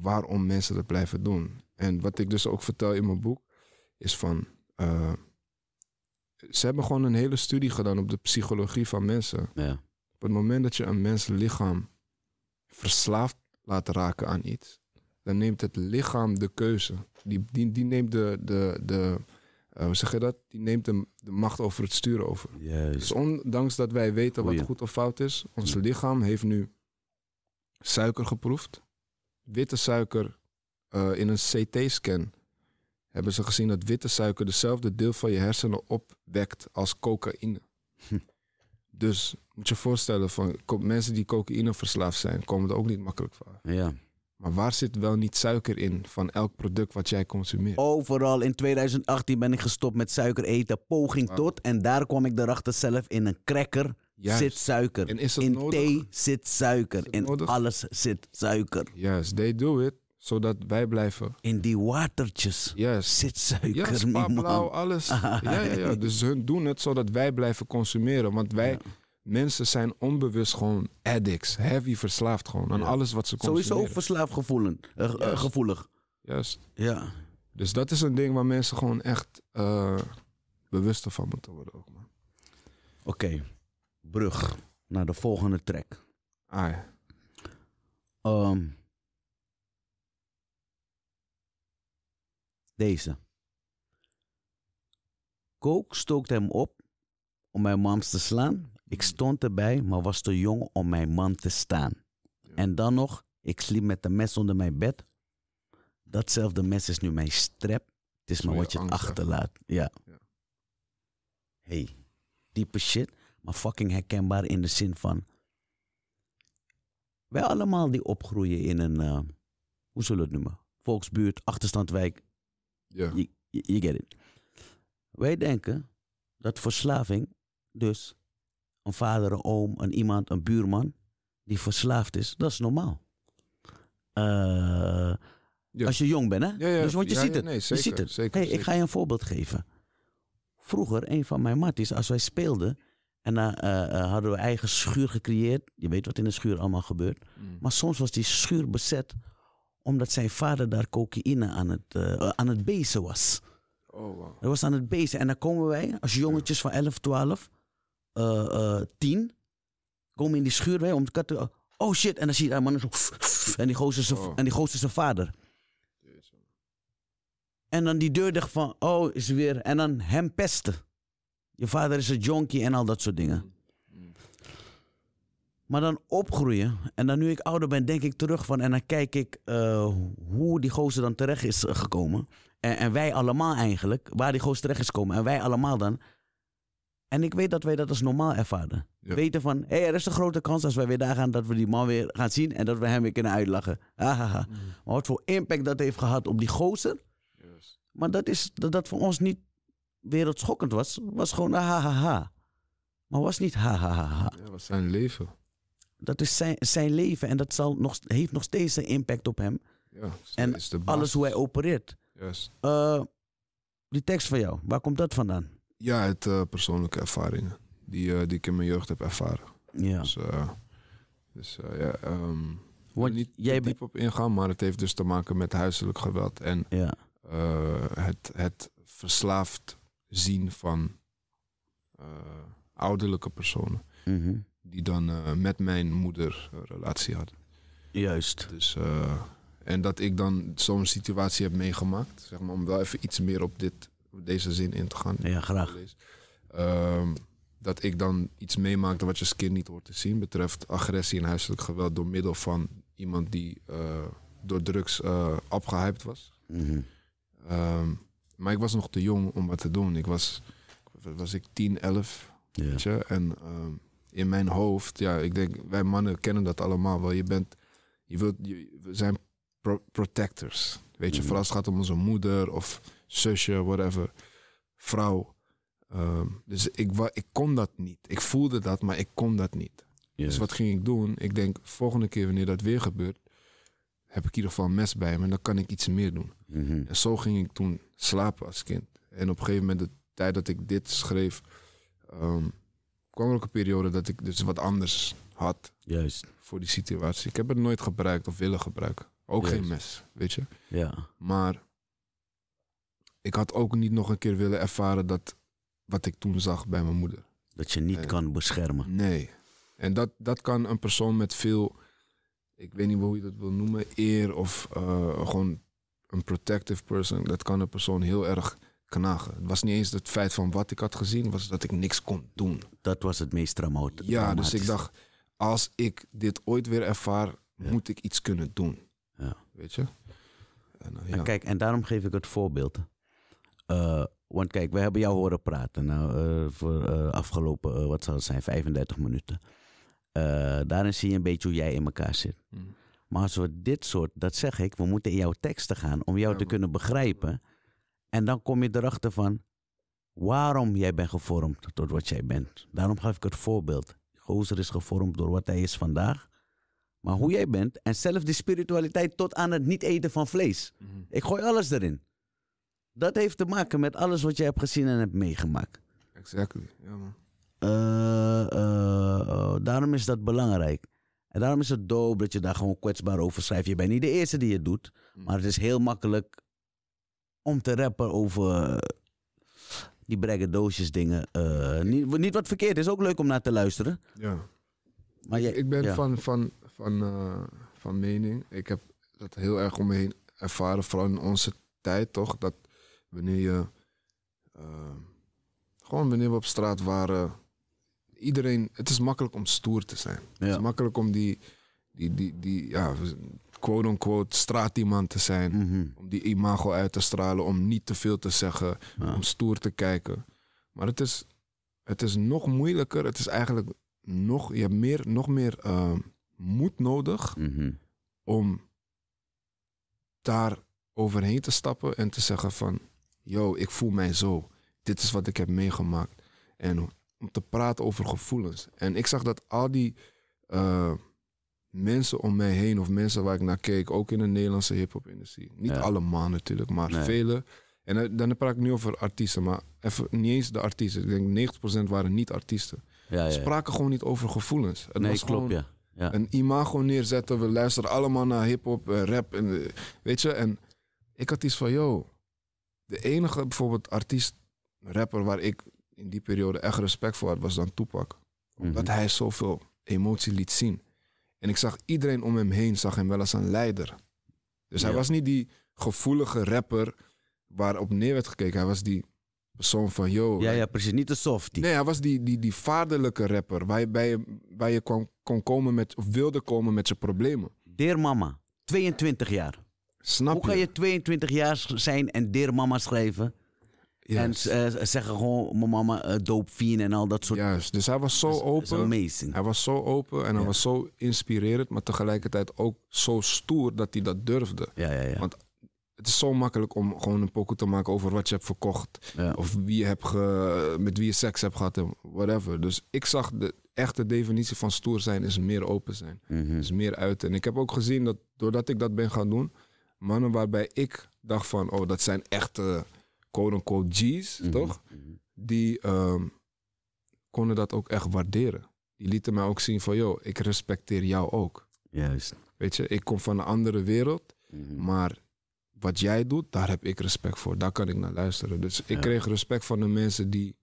waarom mensen dat blijven doen. En wat ik dus ook vertel in mijn boek, is van. Eh, ze hebben gewoon een hele studie gedaan op de psychologie van mensen. Ja. Op het moment dat je een mens lichaam verslaafd laat raken aan iets, dan neemt het lichaam de keuze. Die, die, die neemt de, de, de eh, hoe zeg je dat? Die neemt de, de macht over het sturen over. Dus ondanks dat wij weten wat goed of fout is, ons lichaam heeft nu suiker geproefd witte suiker eh, in een CT-scan hebben ze gezien dat witte suiker dezelfde deel van je hersenen opwekt als cocaïne. Hm. Dus moet je voorstellen, van, mensen die cocaïne verslaafd zijn, komen er ook niet makkelijk van. Ja. Maar waar zit wel niet suiker in van elk product wat jij consumeert? Overal. In 2018 ben ik gestopt met suiker eten, poging tot. En daar kwam ik erachter zelf in een cracker zit suiker. in thee zit suiker. In alles zit suiker. Yes, they do it. Zodat wij blijven. In die watertjes yes. zit suiker. In spa, blauw, alles. ja, ja, ja. Dus hun doen het zodat wij blijven consumeren. Want wij... mensen zijn onbewust gewoon addicts, heavy verslaafd gewoon aan alles wat ze consumeren. Sowieso ook verslaafd eh, eh, gevoelig. Juist. Ja. Dus dat is een ding waar mensen gewoon echt uh, bewuster van moeten worden Oké brug naar de volgende track. Ah deze. Kook stookt hem op om mijn mams te slaan. Ik mm. stond erbij, maar was te jong om mijn man te staan. En dan nog, ik sliep met een mes onder mijn bed. Datzelfde mes is nu mijn strep. Het is maar wat je achterlaat. Ja. ja. Hey, diepe shit maar fucking herkenbaar in de zin van. Wij allemaal die opgroeien in een, eh, hoe zullen we het noemen? Volksbuurt, achterstandwijk. Ja. You, get it. Wij denken dat verslaving, dus een vader, een oom, een iemand, een buurman die verslaafd is, dat is normaal. Eh, als je jong bent, hè? Ja, ja, dus want je ziet het. zeker, je ziet het. hey, ik ga je een voorbeeld geven. Vroeger, een van mijn matties, als wij speelden, en dan eh, eh, hadden we eigen schuur gecreëerd. Je weet wat in de schuur allemaal gebeurt. Mm. Maar soms was die schuur bezet omdat zijn vader daar cocaïne aan het, eh, aan het bezen was. Oh, wow. Hij was aan het bezen. En dan komen wij als jongetjes van 11, 12, 10, komen in die schuur wij om te Oh shit, en dan zie je daar man zo. En die gozer zijn, oh. en die gozer vader. En dan die deur dicht van, oh, is weer. En dan hem pesten. Je vader is een jonkie en al dat soort dingen. Mm. Maar dan opgroeien. En dan nu ik ouder ben, denk ik terug van. En dan kijk ik eh, hoe die gozer dan terecht is eh, gekomen. En, en, wij allemaal eigenlijk. Waar die gozer terecht is gekomen. En wij allemaal dan. En ik weet dat wij dat als normaal ervaren. Weten van, hé, hey, er is een grote kans als wij weer daar gaan dat we die man weer gaan zien en dat we hem weer kunnen uitlachen. Haha. Mm. Maar wat voor impact dat heeft gehad op die gozer. Maar dat is dat, dat voor ons niet wereldschokkend was, was gewoon hahaha. Maar was niet hahaha. Ja, was zijn leven. Dat is zijn, zijn leven en dat zal nog, heeft nog steeds een impact op hem. Ja, en alles hoe hij opereert. Eh, die tekst van jou, waar komt dat vandaan? Ja, uit eh, persoonlijke ervaringen die, eh, die ik in mijn jeugd heb ervaren. Ja. Dus, dus ja, um, Want niet jij diep op ingaan, maar het heeft dus te maken met huiselijk geweld en ja. het, het verslaafd zien van eh, ouderlijke personen. Mhm. Die dan eh, met mijn moeder relatie hadden. Juist. Dus, eh, en dat ik dan zo'n situatie heb meegemaakt. Zeg maar, om wel even iets meer op dit, deze zin in te gaan. Ja, graag. Ehm, dat ik dan iets meemaakte wat je als kind niet hoort te zien. Betreft agressie en huiselijk geweld door middel van iemand die door drugs opgehyped was. Mhm. Ehm, maar ik was nog te jong om wat te doen. Ik was, was ik 10, 11. Weet je? En eh, in mijn hoofd, ja, ik denk, wij mannen kennen dat allemaal wel. Je bent, je wilt, we zijn protectors. Weet je, mhm. vooral als het gaat om onze moeder of zusje, whatever, vrouw. Ehm, dus ik, ik kon dat niet. Ik voelde dat, maar ik kon dat niet. Dus wat ging ik doen? Ik denk, volgende keer wanneer dat weer gebeurt, heb ik in ieder geval een mes bij me en dan kan ik iets meer doen. Mhm. En zo ging ik toen slapen als kind. En op een gegeven moment, de tijd dat ik dit schreef, ehm, kwam er ook een periode dat ik dus wat anders had. Juist. Voor die situatie. Ik heb het nooit gebruikt of willen gebruiken. Ook geen mes, weet je. Ja. Maar ik had ook niet nog een keer willen ervaren dat wat ik toen zag bij mijn moeder. Dat je niet kan beschermen. Nee. En dat, dat kan een persoon met veel, ik weet niet hoe je dat wil noemen, eer of eh, gewoon een protective person, dat kan een persoon heel erg knagen. Het was niet eens het feit van wat ik had gezien, was dat ik niks kon doen. Dat was het meest dramatisch. Ja, dus ik dacht, als ik dit ooit weer ervaar, moet ik iets kunnen doen. Ja. Weet je? En, eh, ja. kijk, en daarom geef ik het voorbeeld. Eh, want kijk, we hebben jou horen praten nou, uh, voor afgelopen, wat zal het zijn, 35 minuten. daarin zie je een beetje hoe jij in elkaar zit. Mhm. Maar als we dit soort, dat zeg ik, we moeten in jouw teksten gaan om jou te kunnen begrijpen. En dan kom je erachter van waarom jij bent gevormd tot wat jij bent. Daarom gaf ik het voorbeeld. Gozer is gevormd door wat hij is vandaag. Maar hoe mhm. jij bent en zelf die spiritualiteit tot aan het niet eten van vlees. Mhm. Ik gooi alles erin. Dat heeft te maken met alles wat jij hebt gezien en hebt meegemaakt. Exactly, ja man. Eh, eh, eh, daarom is dat belangrijk. En daarom is het dope dat je daar gewoon kwetsbaar over schrijft. Je bent niet de eerste die het doet, mm. maar het is heel makkelijk om te rappen over eh, die doosjes dingen. Eh, niet, niet, wat verkeerd is, ook leuk om naar te luisteren. Ja. Maar jij, ik ben van, van, van, eh, van mening, ik heb dat heel erg om me heen ervaren, vooral in onze tijd toch, dat wanneer je, gewoon wanneer we op straat waren iedereen, het is makkelijk om stoer te zijn. Het is makkelijk om die, die, die, die ja, quote-unquote straatiemand te zijn. Mhm. Om die imago uit te stralen, om niet te veel te zeggen, om stoer te kijken. Maar het is, het is nog moeilijker. Het is eigenlijk nog, je hebt meer, nog meer ehm, moed nodig mhm. om daar overheen te stappen en te zeggen van, yo, ik voel mij zo. Dit is wat ik heb meegemaakt. En om te praten over gevoelens. En ik zag dat al die eh, mensen om mij heen, of mensen waar ik naar keek, ook in de Nederlandse hip-hop-industrie. Niet allemaal natuurlijk, maar nee. vele. En eh, dan praat ik nu over artiesten, maar even, niet eens de artiesten. Ik denk 90% waren niet artiesten. Ze Spraken gewoon niet over gevoelens. Het nee, was klopt, gewoon ja. een imago neerzetten. We luisteren allemaal naar hip-hop, eh, rap. En, weet je, en ik had iets van, yo, de enige bijvoorbeeld artiest, rapper waar ik in die periode echt respect voor had, was dan Toepak. Mhm. Omdat hij zoveel emotie liet zien. En ik zag iedereen om hem heen, zag hem wel als een leider. Dus hij was niet die gevoelige rapper waarop neer werd gekeken. Hij was die persoon van, yo... Ja, ja, precies. Niet de softie. Nee, hij was die, die, die vaderlijke rapper. Waar je, bij je, waar je kon, kon komen met, of wilde komen met zijn problemen. Deer mama, 22 jaar. Snap Hoe je? Hoe kan je 22 jaar zijn en deer mama schrijven? En uh, zeggen gewoon, mijn mama, uh, en al dat soort Juist, dus hij was zo open. Is hij was zo open en hij was zo inspirerend, maar tegelijkertijd ook zo stoer dat hij dat durfde. Ja, ja, ja. Want het is zo makkelijk om gewoon een poker te maken over wat je hebt verkocht. Of wie je hebt met wie je seks hebt gehad en whatever. Dus ik zag de echte definitie van stoer zijn is meer open zijn. Mm Is meer uit En ik heb ook gezien dat doordat ik dat ben gaan doen, mannen waarbij ik dacht van, oh dat zijn echte quote-unquote G's, mhm. toch? Die ehm, konden dat ook echt waarderen. Die lieten mij ook zien van, joh, ik respecteer jou ook. Juist. Weet je, ik kom van een andere wereld, mhm. maar wat jij doet, daar heb ik respect voor. Daar kan ik naar luisteren. Dus ik kreeg respect van de mensen die,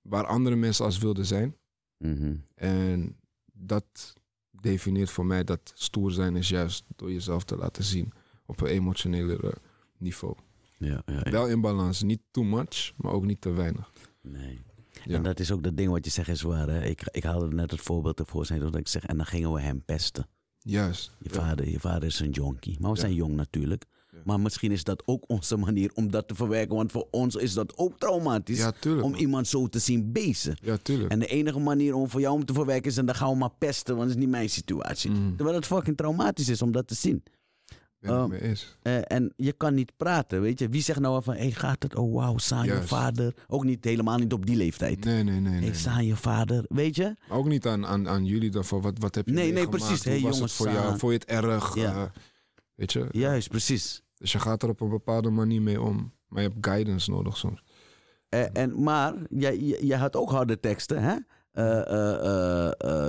waar andere mensen als wilden zijn. Mhm. En dat definieert voor mij dat stoer zijn is juist door jezelf te laten zien op een emotioneler niveau. Ja, ja, Wel in balans. Niet too much, maar ook niet te weinig. Nee. En dat is ook dat ding wat je zegt is waar. Hè? Ik, ik haalde net het voorbeeld ervoor. Dat ik zeg, en dan gingen we hem pesten. Juist. Je, vader, je vader is een jonkie. Maar we zijn jong natuurlijk. Maar misschien is dat ook onze manier om dat te verwerken. Want voor ons is dat ook traumatisch. Ja, tuurlijk, om iemand zo te zien bezen Ja, tuurlijk. En de enige manier om voor jou om te verwerken is... en dan gaan we maar pesten, want dat is niet mijn situatie. Mm. Terwijl het fucking traumatisch is om dat te zien. Ehm, eh, en, je kan niet praten, weet je. Wie zegt nou van, hey, gaat het? Oh, wauw, saan je vader. Ook niet, helemaal niet op die leeftijd. Nee, nee, nee. Hey, nee. je vader, weet je. ook niet aan, aan, aan jullie daarvoor. Wat, wat heb je Nee, nee, precies. Hoe hey, jongens, het voor saan. jou? Vond je het erg? Eh, weet je? Juist, precies. Dus je gaat er op een bepaalde manier mee om. Maar je hebt guidance nodig soms. En, eh, en maar jij, jij had ook harde teksten, hè?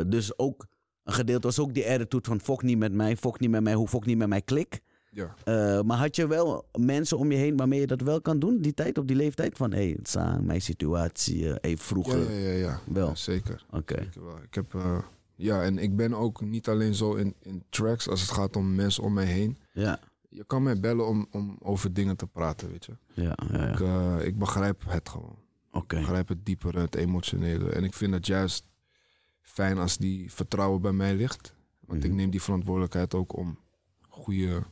dus ook gedeeld was ook die attitude van fok niet met mij, fok niet met mij, hoe fok niet met mij klik. Ja. Eh, maar had je wel mensen om je heen waarmee je dat wel kan doen? Die tijd, op die leeftijd van, hé, hey, Saang, mijn situatie, eh, vroeger. Ja, ja, ja. ja. Wel? zeker. Oké. Ik heb, eh, ja, en ik ben ook niet alleen zo in, in tracks als het gaat om mensen om mij heen. Ja. Je kan mij bellen om, om over dingen te praten, weet je. Ja, ja, Ik, ik begrijp het gewoon. Oké. Ik begrijp het dieper, het emotionele. En ik vind dat juist fijn als die vertrouwen bij mij ligt. Want ik mhm. neem die verantwoordelijkheid ook om goede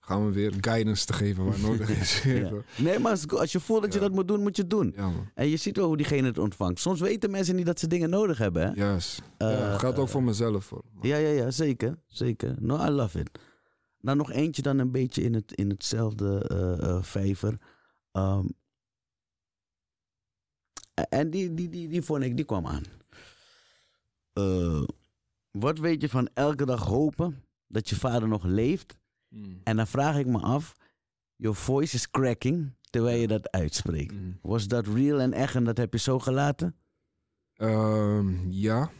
gaan we weer guidance te geven waar nodig is. Nee, maar als je voelt dat je dat moet doen, moet je het doen. Ja, en je ziet wel hoe diegene het ontvangt. Soms weten mensen niet dat ze dingen nodig hebben. Hè? Yes. Uh, ja, eh, gaat ook eh, voor mezelf. voor. Ja, ja, ja, zeker. Zeker. No, I love it. Dan nou, nog eentje dan een beetje in, het, in hetzelfde uh, vijver. Ehm, en die, die, die, die vond ik, die kwam aan. Eh, wat weet je van elke dag hopen dat je vader nog leeft? Hmm. En dan vraag ik me af, your voice is cracking terwijl je dat uitspreekt. Hmm. Was dat real en echt en dat heb je zo gelaten? Ehm, ja.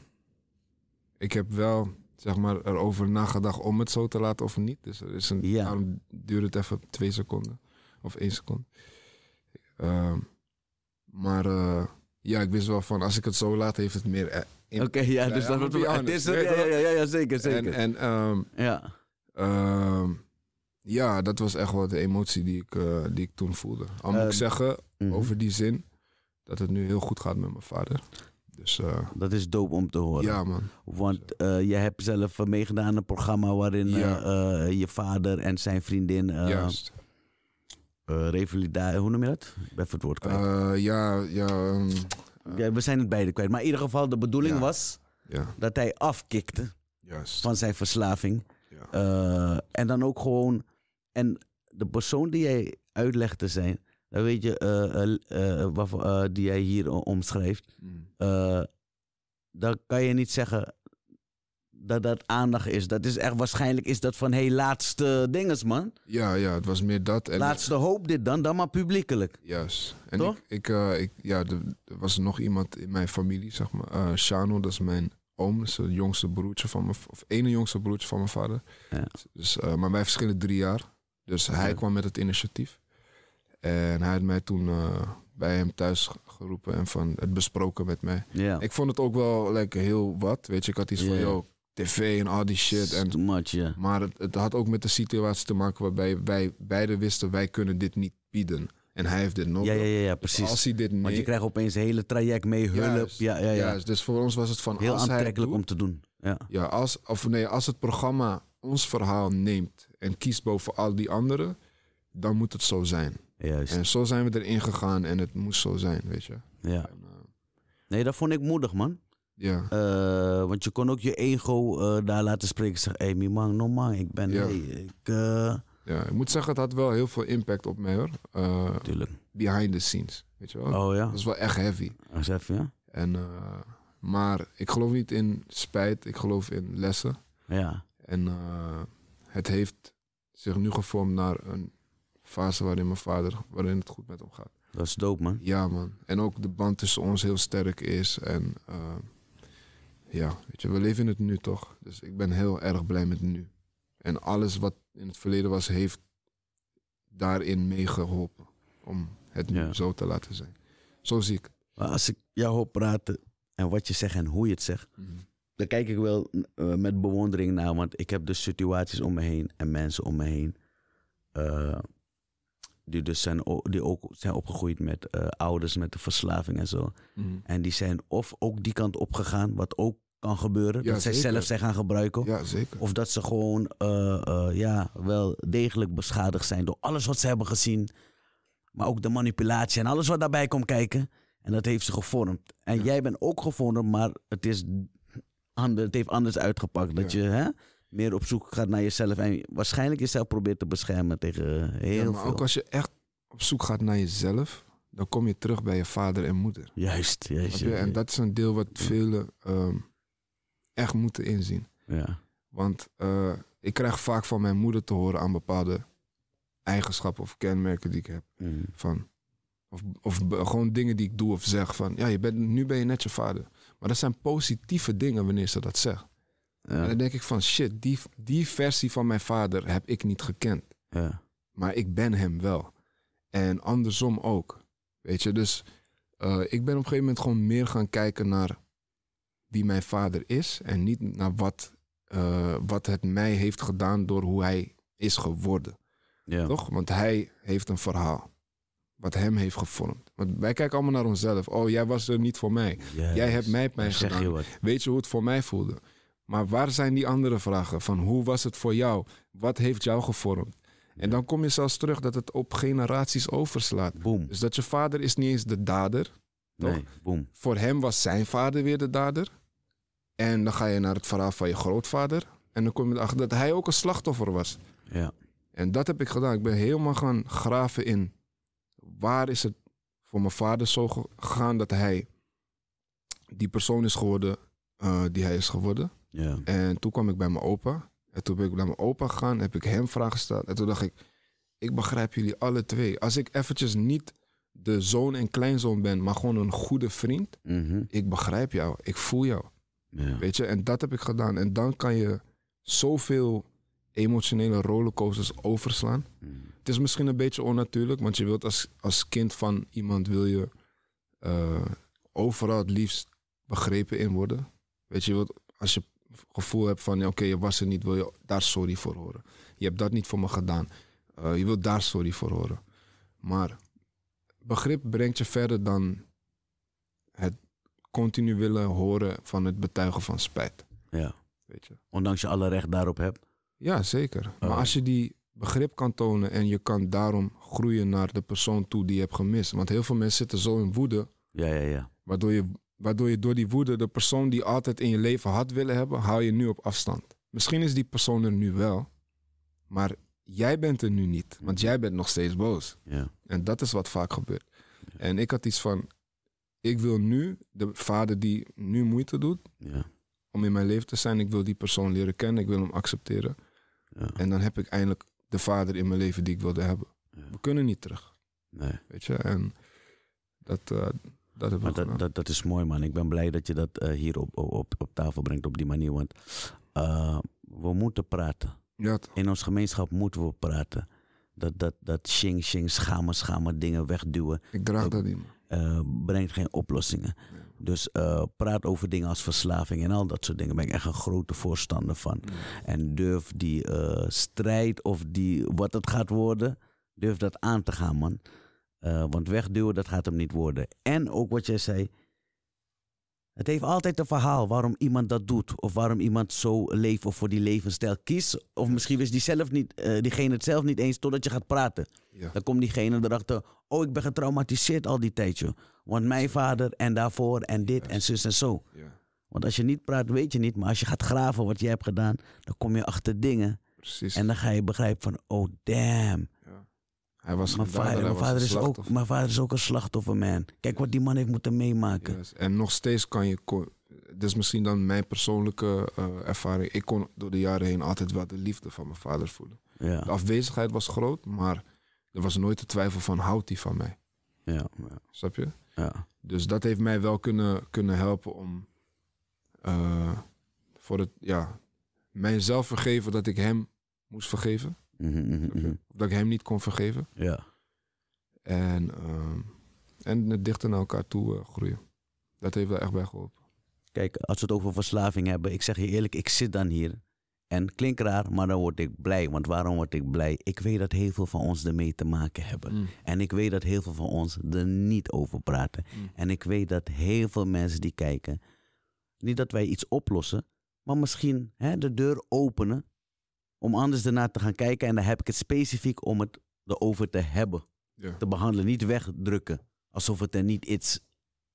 Ik heb wel zeg maar, erover nagedacht om het zo te laten of niet. Dus er is een, ja. daarom duurt het even twee seconden of één seconde. Ehm, maar eh, ja, ik wist wel van als ik het zo laat, heeft het meer. Eh, Oké, ja, dus nou dat wordt het is ja, ja, ja, zeker, zeker. En, en ehm, ja. Ehm, ja, dat was echt wel de emotie die ik, eh, die ik toen voelde. Al moet ik ehm, zeggen, mhm. over die zin, dat het nu heel goed gaat met mijn vader. Dus, eh, dat is dope om te horen. Ja, man. Want uh, je hebt zelf meegedaan aan een programma waarin je vader en zijn vriendin eh, revalidatie, hoe noem je dat? Even het woord kwijt. Eh, ja, ja, ehm, ja, we zijn het beide kwijt. Maar in ieder geval, de bedoeling ja. was dat hij afkikte Juist. van zijn verslaving. Eh, en dan ook gewoon... En de persoon die jij uitlegt te zijn, dat weet je, die jij hier omschrijft, mm. dan kan je niet zeggen, dat dat aandacht is. Dat is echt waarschijnlijk is dat van hey, laatste dinges, man. Ja, ja, het was meer dat. laatste hoop dit dan, dan maar publiekelijk. Juist. En Toch? ik, ik, eh, ja, er was nog iemand in mijn familie, zeg maar. Uh, Shano, dat is mijn oom, dat is het jongste broertje van mijn, of ene jongste broertje van mijn vader. Ja. Dus, eh, maar wij verschillen drie jaar. Dus hij kwam met het initiatief. En hij had mij toen bij hem thuis geroepen en van het besproken met mij. Ik vond het ook wel lekker heel wat. Weet je, ik had iets van, joh, tv en al die shit. En, too much, Maar het, het, had ook met de situatie te maken waarbij wij beiden wisten, wij kunnen dit niet bieden. En hij heeft dit nodig. Ja, ja, ja, precies. als hij dit Want je krijgt opeens het hele traject mee, hulp. Juist, ja, ja, ja. Dus voor ons was het van... Heel aantrekkelijk om te doen. Ja, ja als, of nee, als het programma ons verhaal neemt en kiest boven al die anderen, dan moet het zo zijn. Juist. En zo zijn we erin gegaan en het moest zo zijn, weet je. Ja. Eh, nee, dat vond ik moedig, man. Ja. Eh, want je kon ook je ego eh, daar laten spreken. Zeg, hé, hey, man, no man, ik ben... Ja. ik, eh. ja, ik moet zeggen, het had wel heel veel impact op mij hoor. Tuurlijk. Behind the scenes, weet je wel. Oh ja. Dat is wel echt heavy. Dat is heavy, ja. En, maar ik geloof niet in spijt, ik geloof in lessen. Ja. En het heeft zich nu gevormd naar een fase waarin mijn vader, waarin het goed met hem gaat. Dat is dope, man. Ja, man. En ook de band tussen ons heel sterk is. En ja, weet je, we leven in het nu toch? Dus ik ben heel erg blij met nu. En alles wat in het verleden was, heeft daarin meegeholpen. Om het nu zo te laten zijn. Zo zie ik. Maar als ik jou hoor praten en wat je zegt en hoe je het zegt, mhm. dan kijk ik wel eh, met bewondering naar. Want ik heb de situaties om me heen en mensen om me heen. Eh, die dus zijn, die ook zijn opgegroeid met eh, ouders met de verslaving en zo. Mm-hmm. En die zijn of ook die kant opgegaan, wat ook kan gebeuren. dat zij zelf zijn gaan gebruiken. Of dat ze gewoon eh, eh, ja, wel degelijk beschadigd zijn door alles wat ze hebben gezien. Maar ook de manipulatie en alles wat daarbij komt kijken. En dat heeft ze gevormd. En jij bent ook gevormd, maar het, is ander, het heeft anders uitgepakt. Dat je, hè? meer op zoek gaat naar jezelf en waarschijnlijk jezelf probeert te beschermen tegen eh, heel ja, maar veel. ook als je echt op zoek gaat naar jezelf, dan kom je terug bij je vader en moeder. Juist, juist. En dat is een deel wat ja. velen ehm, echt moeten inzien. Ja. Want eh, ik krijg vaak van mijn moeder te horen aan bepaalde eigenschappen of kenmerken die ik heb. Mm. Van, of, of gewoon dingen die ik doe of zeg van, ja, je bent, nu ben je net je vader. Maar dat zijn positieve dingen wanneer ze dat zegt. En dan denk ik van shit, die, die versie van mijn vader heb ik niet gekend. Maar ik ben hem wel. En andersom ook. Weet je, dus eh, ik ben op een gegeven moment gewoon meer gaan kijken naar wie mijn vader is. En niet naar wat, eh, wat het mij heeft gedaan door hoe hij is geworden. Toch? Want hij heeft een verhaal. Wat hem heeft gevormd. Want wij kijken allemaal naar onszelf. Oh, jij was er niet voor mij. Jij hebt mij pijn gedaan. Weet je hoe het voor mij voelde? Maar waar zijn die andere vragen? Van hoe was het voor jou? Wat heeft jou gevormd? En dan kom je zelfs terug dat het op generaties overslaat. Boom. Dus dat je vader is niet eens de dader. Toch? boom. Voor hem was zijn vader weer de dader. En dan ga je naar het verhaal van je grootvader. En dan kom je erachter dat hij ook een slachtoffer was. Ja. En dat heb ik gedaan. Ik ben helemaal gaan graven in waar is het voor mijn vader zo gegaan dat hij die persoon is geworden eh, die hij is geworden. Ja. En toen kwam ik bij mijn opa. En toen ben ik bij mijn opa gegaan, heb ik hem vragen gesteld. En toen dacht ik, ik begrijp jullie alle twee. Als ik eventjes niet de zoon en kleinzoon ben, maar gewoon een goede vriend. Mhm. Ik begrijp jou, ik voel jou. Ja. Weet je, en dat heb ik gedaan. En dan kan je zoveel emotionele rollercoasters overslaan. Mhm. Het is misschien een beetje onnatuurlijk, want je wilt als, als kind van iemand wil je eh, overal het liefst begrepen in worden. Weet je, je als je gevoel hebt van oké, je was er niet, wil je daar sorry voor horen. Je hebt dat niet voor me gedaan. Eh, je wilt daar sorry voor horen. Maar begrip brengt je verder dan het continu willen horen van het betuigen van spijt. Ja. Weet je. Ondanks je alle recht daarop hebt. Ja, zeker. Maar oh. als je die begrip kan tonen en je kan daarom groeien naar de persoon toe die je hebt gemist. Want heel veel mensen zitten zo in woede. Ja, ja, ja. Waardoor je Waardoor je door die woede de persoon die altijd in je leven had willen hebben, hou je nu op afstand. Misschien is die persoon er nu wel, maar jij bent er nu niet. Want mhm. jij bent nog steeds boos. Ja. En dat is wat vaak gebeurt. En ik had iets van, ik wil nu, de vader die nu moeite doet, om in mijn leven te zijn, ik wil die persoon leren kennen, ik wil hem accepteren. En dan heb ik eindelijk de vader in mijn leven die ik wilde hebben. We kunnen niet terug. Nee. Weet je, en dat... Eh, dat dat, dat, is mooi, man. Ik ben blij dat je dat eh, hier op, op, op tafel brengt op die manier. Want eh, we moeten praten. Ja, In ons gemeenschap moeten we praten. Dat, dat, dat shing, shing, dingen wegduwen. Ik draag eh, dat, niet, uh, brengt geen oplossingen. Dus praat over dingen als verslaving en al dat soort dingen. Daar ben ik echt een grote voorstander van. En durf die strijd of die, wat het gaat worden, durf dat aan te gaan, man. Eh, want wegduwen, dat gaat hem niet worden. En ook wat jij zei. Het heeft altijd een verhaal waarom iemand dat doet. Of waarom iemand zo leeft of voor die levensstijl kiest. Of misschien wist die zelf niet, eh, diegene het zelf niet eens totdat je gaat praten. Dan komt diegene erachter. Oh, ik ben getraumatiseerd al die tijdje. Want mijn vader en daarvoor en dit en zus en zo. Ja. Want als je niet praat, weet je niet. Maar als je gaat graven wat jij hebt gedaan, dan kom je achter dingen. Precies. En dan ga je begrijpen van, oh damn. Hij was mijn vader, is ook, mijn vader is ook een slachtoffer, man. Kijk wat die man heeft moeten meemaken. En nog steeds kan je. Dit is misschien dan mijn persoonlijke eh, ervaring. Ik kon door de jaren heen altijd wel de liefde van mijn vader voelen. Ja. De afwezigheid was groot, maar er was nooit de twijfel van houdt hij van mij. Ja, Snap je? Ja. Dus dat heeft mij wel kunnen, kunnen helpen om uh, voor het, ja, mijzelf vergeven dat ik hem moest vergeven. Mhm, mhm, mhm. Dat ik hem niet kon vergeven. Ja. En, ehm, en het dichter naar elkaar toe eh, groeien. Dat heeft wel echt bij geholpen. Kijk, als we het over verslaving hebben, ik zeg je eerlijk, ik zit dan hier. En klinkt raar, maar dan word ik blij. Want waarom word ik blij? Ik weet dat heel veel van ons ermee te maken hebben. Mm. En ik weet dat heel veel van ons er niet over praten. Mm. En ik weet dat heel veel mensen die kijken, niet dat wij iets oplossen, maar misschien hè, de deur openen om anders ernaar te gaan kijken. En dan heb ik het specifiek om het erover te hebben. Te behandelen, niet wegdrukken. Alsof het er niet iets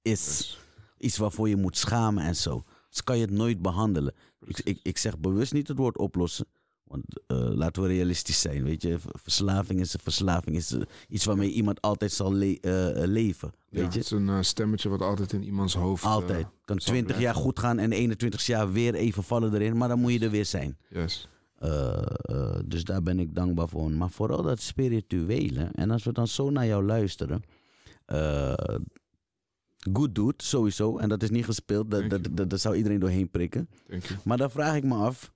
is. Iets waarvoor je moet schamen en zo. Dus kan je het nooit behandelen. Ik, ik, ik zeg bewust niet het woord oplossen. Want eh, laten we realistisch zijn, weet je. Verslaving is een verslaving. Is eh, iets waarmee iemand altijd zal eh, leven, weet je. Het is een stemmetje wat altijd in iemands hoofd... Altijd. kan twintig jaar goed gaan en 21 jaar weer even vallen erin. Maar dan moet je er weer zijn. Yes. Eh, eh, dus daar ben ik dankbaar voor. Maar vooral dat spirituele. En als we dan zo naar jou luisteren. Uh, eh, goed doet, sowieso. En dat is niet gespeeld. Dat, dat, zou iedereen doorheen prikken. Maar dan vraag ik me af.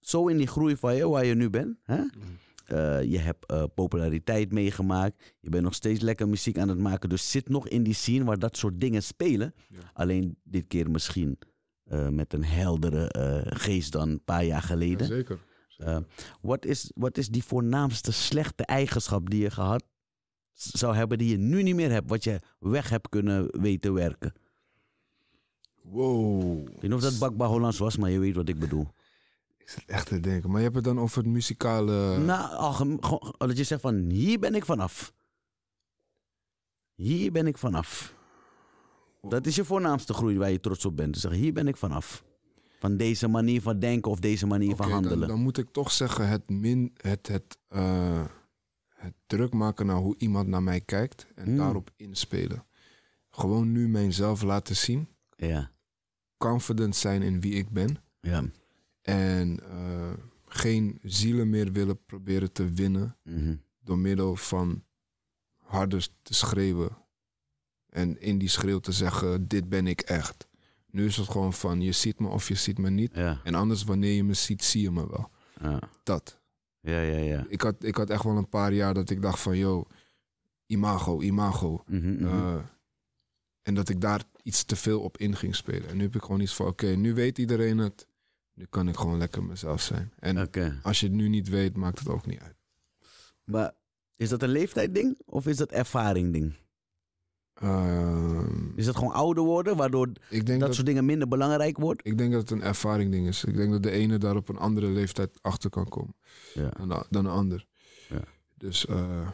Zo in die groei van je, waar je nu bent. Hè? Mm. je hebt populariteit meegemaakt. Je bent nog steeds lekker muziek aan het maken. Dus zit nog in die scene waar dat soort dingen spelen. Alleen dit keer misschien met een heldere geest dan een paar jaar geleden. zeker. Ehm, wat, is, wat is die voornaamste slechte eigenschap die je gehad zou hebben, die je nu niet meer hebt, wat je weg hebt kunnen weten werken? Wow. Ik weet niet of dat Bakba Hollands was, maar je weet wat ik bedoel. Ik zit echt te denken. Maar je hebt het dan over het muzikale... Nou, dat je zegt van, hier ben ik vanaf. Hier ben ik vanaf. Dat is je voornaamste groei waar je trots op bent. Dus zeg, hier ben ik vanaf van deze manier van denken of deze manier van handelen. Dan, moet ik toch zeggen, het, min, het, het, eh, het druk maken naar hoe iemand naar mij kijkt en hmm. daarop inspelen. Gewoon nu mijzelf laten zien. Ja. Confident zijn in wie ik ben. Ja. En eh, geen zielen meer willen proberen te winnen mm door middel van harder te schreeuwen. En in die schreeuw te zeggen, dit ben ik echt. Nu is het gewoon van je ziet me of je ziet me niet. En anders wanneer je me ziet, zie je me wel. Ja. Dat. Ja, ja, ja. Ik had, ik had echt wel een paar jaar dat ik dacht van yo, imago, imago. Mhm, mhm. Eh, en dat ik daar iets te veel op in ging spelen. En nu heb ik gewoon iets van oké, nu weet iedereen het. Nu kan ik gewoon lekker mezelf zijn. En als je het nu niet weet, maakt het ook niet uit. Maar is dat een leeftijd ding of is dat ervaring ding? Ehm, is dat gewoon ouder worden, waardoor dat, soort dingen minder belangrijk wordt? Ik denk dat het een ervaring ding is. Ik denk dat de ene daar op een andere leeftijd achter kan komen ja. dan, de, ander. Ja. Dus uh,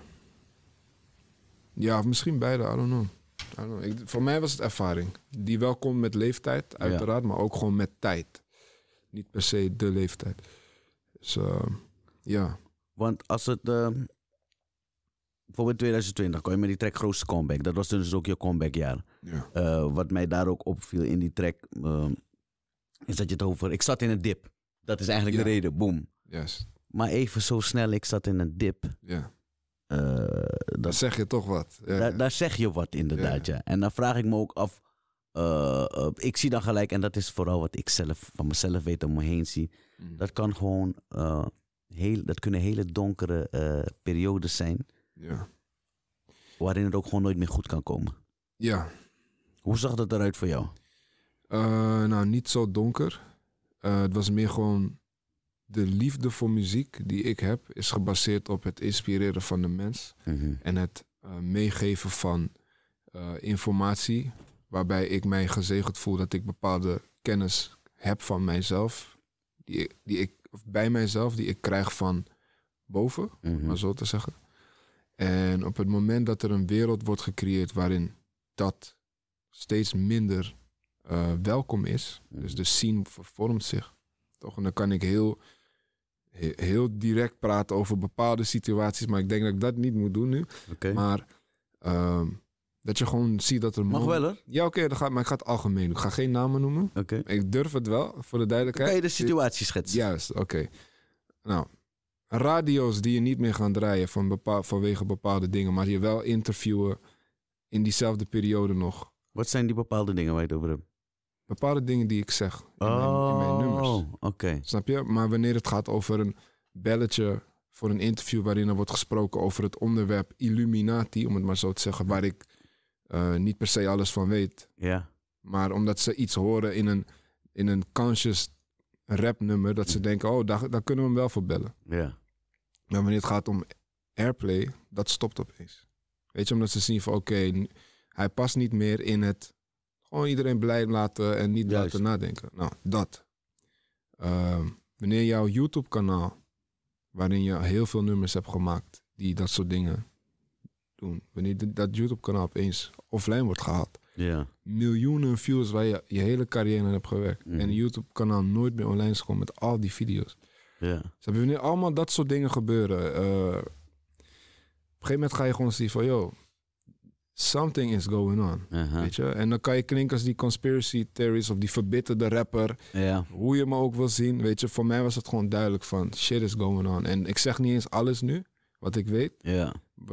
ja, misschien beide, I don't know. Ik, voor mij was het ervaring. Die wel komt met leeftijd, uiteraard, maar ook gewoon met tijd. Niet per se de leeftijd. Dus ehm, ja. Want als het ehm, bijvoorbeeld 2020 kon je met die track grootste comeback. Dat was dus ook je comebackjaar. Ja. Eh, wat mij daar ook opviel in die track, ehm, is dat je het over... Ik zat in een dip. Dat is eigenlijk de reden, boom. Yes. Maar even zo snel, ik zat in een dip. Ja. Uh, dat, zeg je toch wat. Ja, daar, daar, zeg je wat inderdaad, ja. En dan vraag ik me ook af... Eh, ik zie dan gelijk, en dat is vooral wat ik zelf van mezelf weet om me heen zie. Mm. Dat kan gewoon... heel, dat kunnen hele donkere periodes zijn ja. Waarin het ook gewoon nooit meer goed kan komen. Ja. Hoe zag dat eruit voor jou? Eh, nou, niet zo donker. Eh, het was meer gewoon de liefde voor muziek die ik heb, is gebaseerd op het inspireren van de mens mhm. en het eh, meegeven van informatie, waarbij ik mij gezegend voel dat ik bepaalde kennis heb van mijzelf, die, die ik, of bij mijzelf, die ik krijg van boven, Om mhm. maar zo te zeggen. En op het moment dat er een wereld wordt gecreëerd waarin dat steeds minder eh, welkom is, dus mhm. de scene vervormt zich, toch? En dan kan ik heel, heel direct praten over bepaalde situaties, maar ik denk dat ik dat niet moet doen nu. Maar ehm, dat je gewoon ziet dat er... Mag wel hè? Ja, oké, okay, maar ik ga het algemeen doen. Ik ga geen namen noemen. Oké. Ik durf het wel, voor de duidelijkheid. Kan je de situatie schetsen? Juist, oké. Nou, radio's die je niet meer gaan draaien van bepaal, vanwege bepaalde dingen, maar je wel interviewen in diezelfde periode nog. Wat zijn die bepaalde dingen waar je het over hebt? Bepaalde dingen die ik zeg in, oh, mijn, in mijn, oh, nummers. oké. Snap je? Maar wanneer het gaat over een belletje voor een interview waarin er wordt gesproken over het onderwerp Illuminati, om het maar zo te zeggen, waar ik eh, niet per se alles van weet. Ja. Maar omdat ze iets horen in een, in een conscious nummer, dat ze denken, oh, daar, kunnen we hem wel voor bellen. Ja. Maar wanneer het gaat om airplay, dat stopt opeens. Weet je, omdat ze zien van oké, hij past niet meer in het gewoon iedereen blij laten en niet laten nadenken. Nou, dat. Ehm, wanneer jouw YouTube-kanaal, waarin je heel veel nummers hebt gemaakt, die dat soort dingen doen. Wanneer dat YouTube-kanaal opeens offline wordt gehaald. Miljoenen views waar je je hele carrière aan hebt gewerkt. Mm. En YouTube-kanaal nooit meer online is gekomen met al die video's. Ja. Ze hebben nu allemaal dat soort dingen gebeuren. Eh, op een gegeven moment ga je gewoon zien van, yo, something is going on. Uh-huh. Weet je? En dan kan je klinken als die conspiracy theories of die verbitterde rapper. Hoe je me ook wil zien. Weet je, voor mij was het gewoon duidelijk van shit is going on. En ik zeg niet eens alles nu, wat ik weet.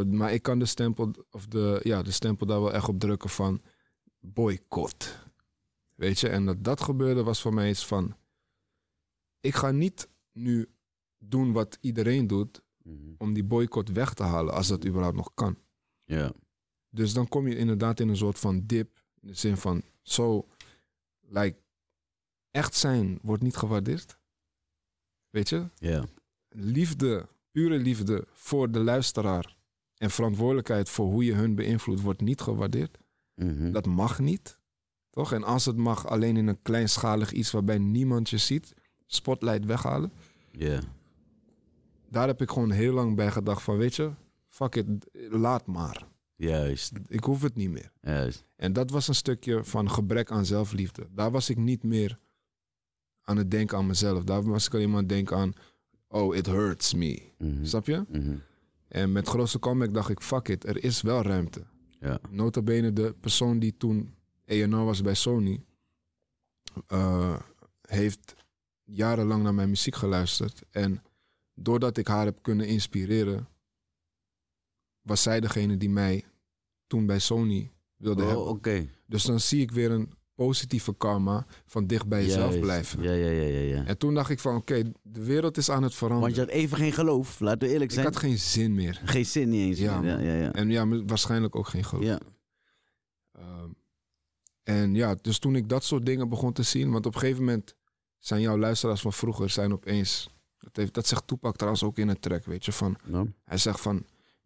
maar ik kan de stempel, of de, ja, de stempel daar wel echt op drukken van boycott. Weet je, en dat dat gebeurde was voor mij iets van... Ik ga niet nu doen wat iedereen doet mhm. om die boycott weg te halen, als dat überhaupt nog kan. Ja. Dus dan kom je inderdaad in een soort van dip, in de zin van, zo, so, like, echt zijn wordt niet gewaardeerd. Weet je? Ja. Liefde, pure liefde voor de luisteraar en verantwoordelijkheid voor hoe je hun beïnvloedt wordt niet gewaardeerd. Mhm. Dat mag niet. Toch? En als het mag, alleen in een kleinschalig iets waarbij niemand je ziet. Spotlight weghalen. Ja. Daar heb ik gewoon heel lang bij gedacht van, weet je, fuck it, laat maar. Juist. Ik hoef het niet meer. Juist. En dat was een stukje van gebrek aan zelfliefde. Daar was ik niet meer aan het denken aan mezelf. Daar was ik alleen maar aan het denken aan, oh, it hurts me. Mhm. Snap je? Mhm. En met grote comeback dacht ik, fuck it, er is wel ruimte. Ja. Notabene de persoon die toen Eno was bij Sony, eh, heeft jarenlang naar mijn muziek geluisterd. En doordat ik haar heb kunnen inspireren, was zij degene die mij toen bij Sony wilde oh, hebben. Dus dan zie ik weer een positieve karma van dicht bij jezelf blijven. Ja, ja, ja, ja, ja, En toen dacht ik van oké, de wereld is aan het veranderen. Want je had even geen geloof, laten we eerlijk zijn. Ik had geen zin meer. Geen zin niet eens ja, Ja, ja, ja. En ja, waarschijnlijk ook geen geloof. Ja. Ehm, en ja, dus toen ik dat soort dingen begon te zien, want op een gegeven moment zijn jouw luisteraars van vroeger zijn opeens... Dat, heeft, dat zegt Toepak trouwens ook in het track, weet je. Van, Hij zegt van...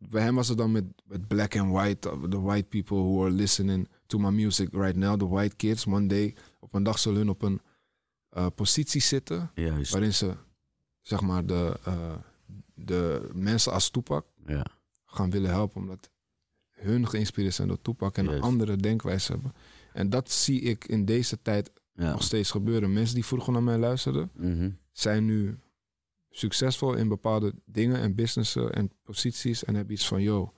Bij hem was het dan met, met black and white, eh, the white people who are listening to my music right now, the white kids. One day, op een dag zullen hun op een eh, positie zitten Juist. waarin ze, zeg maar, de, eh, de mensen als Toepak ja. gaan willen helpen, omdat hun geïnspireerd zijn door Toepak en een andere denkwijze hebben. En dat zie ik in deze tijd ja. Nog steeds gebeuren. Mensen die vroeger naar mij luisterden, mhm. zijn nu succesvol in bepaalde dingen en businessen en posities en hebben iets van, yo,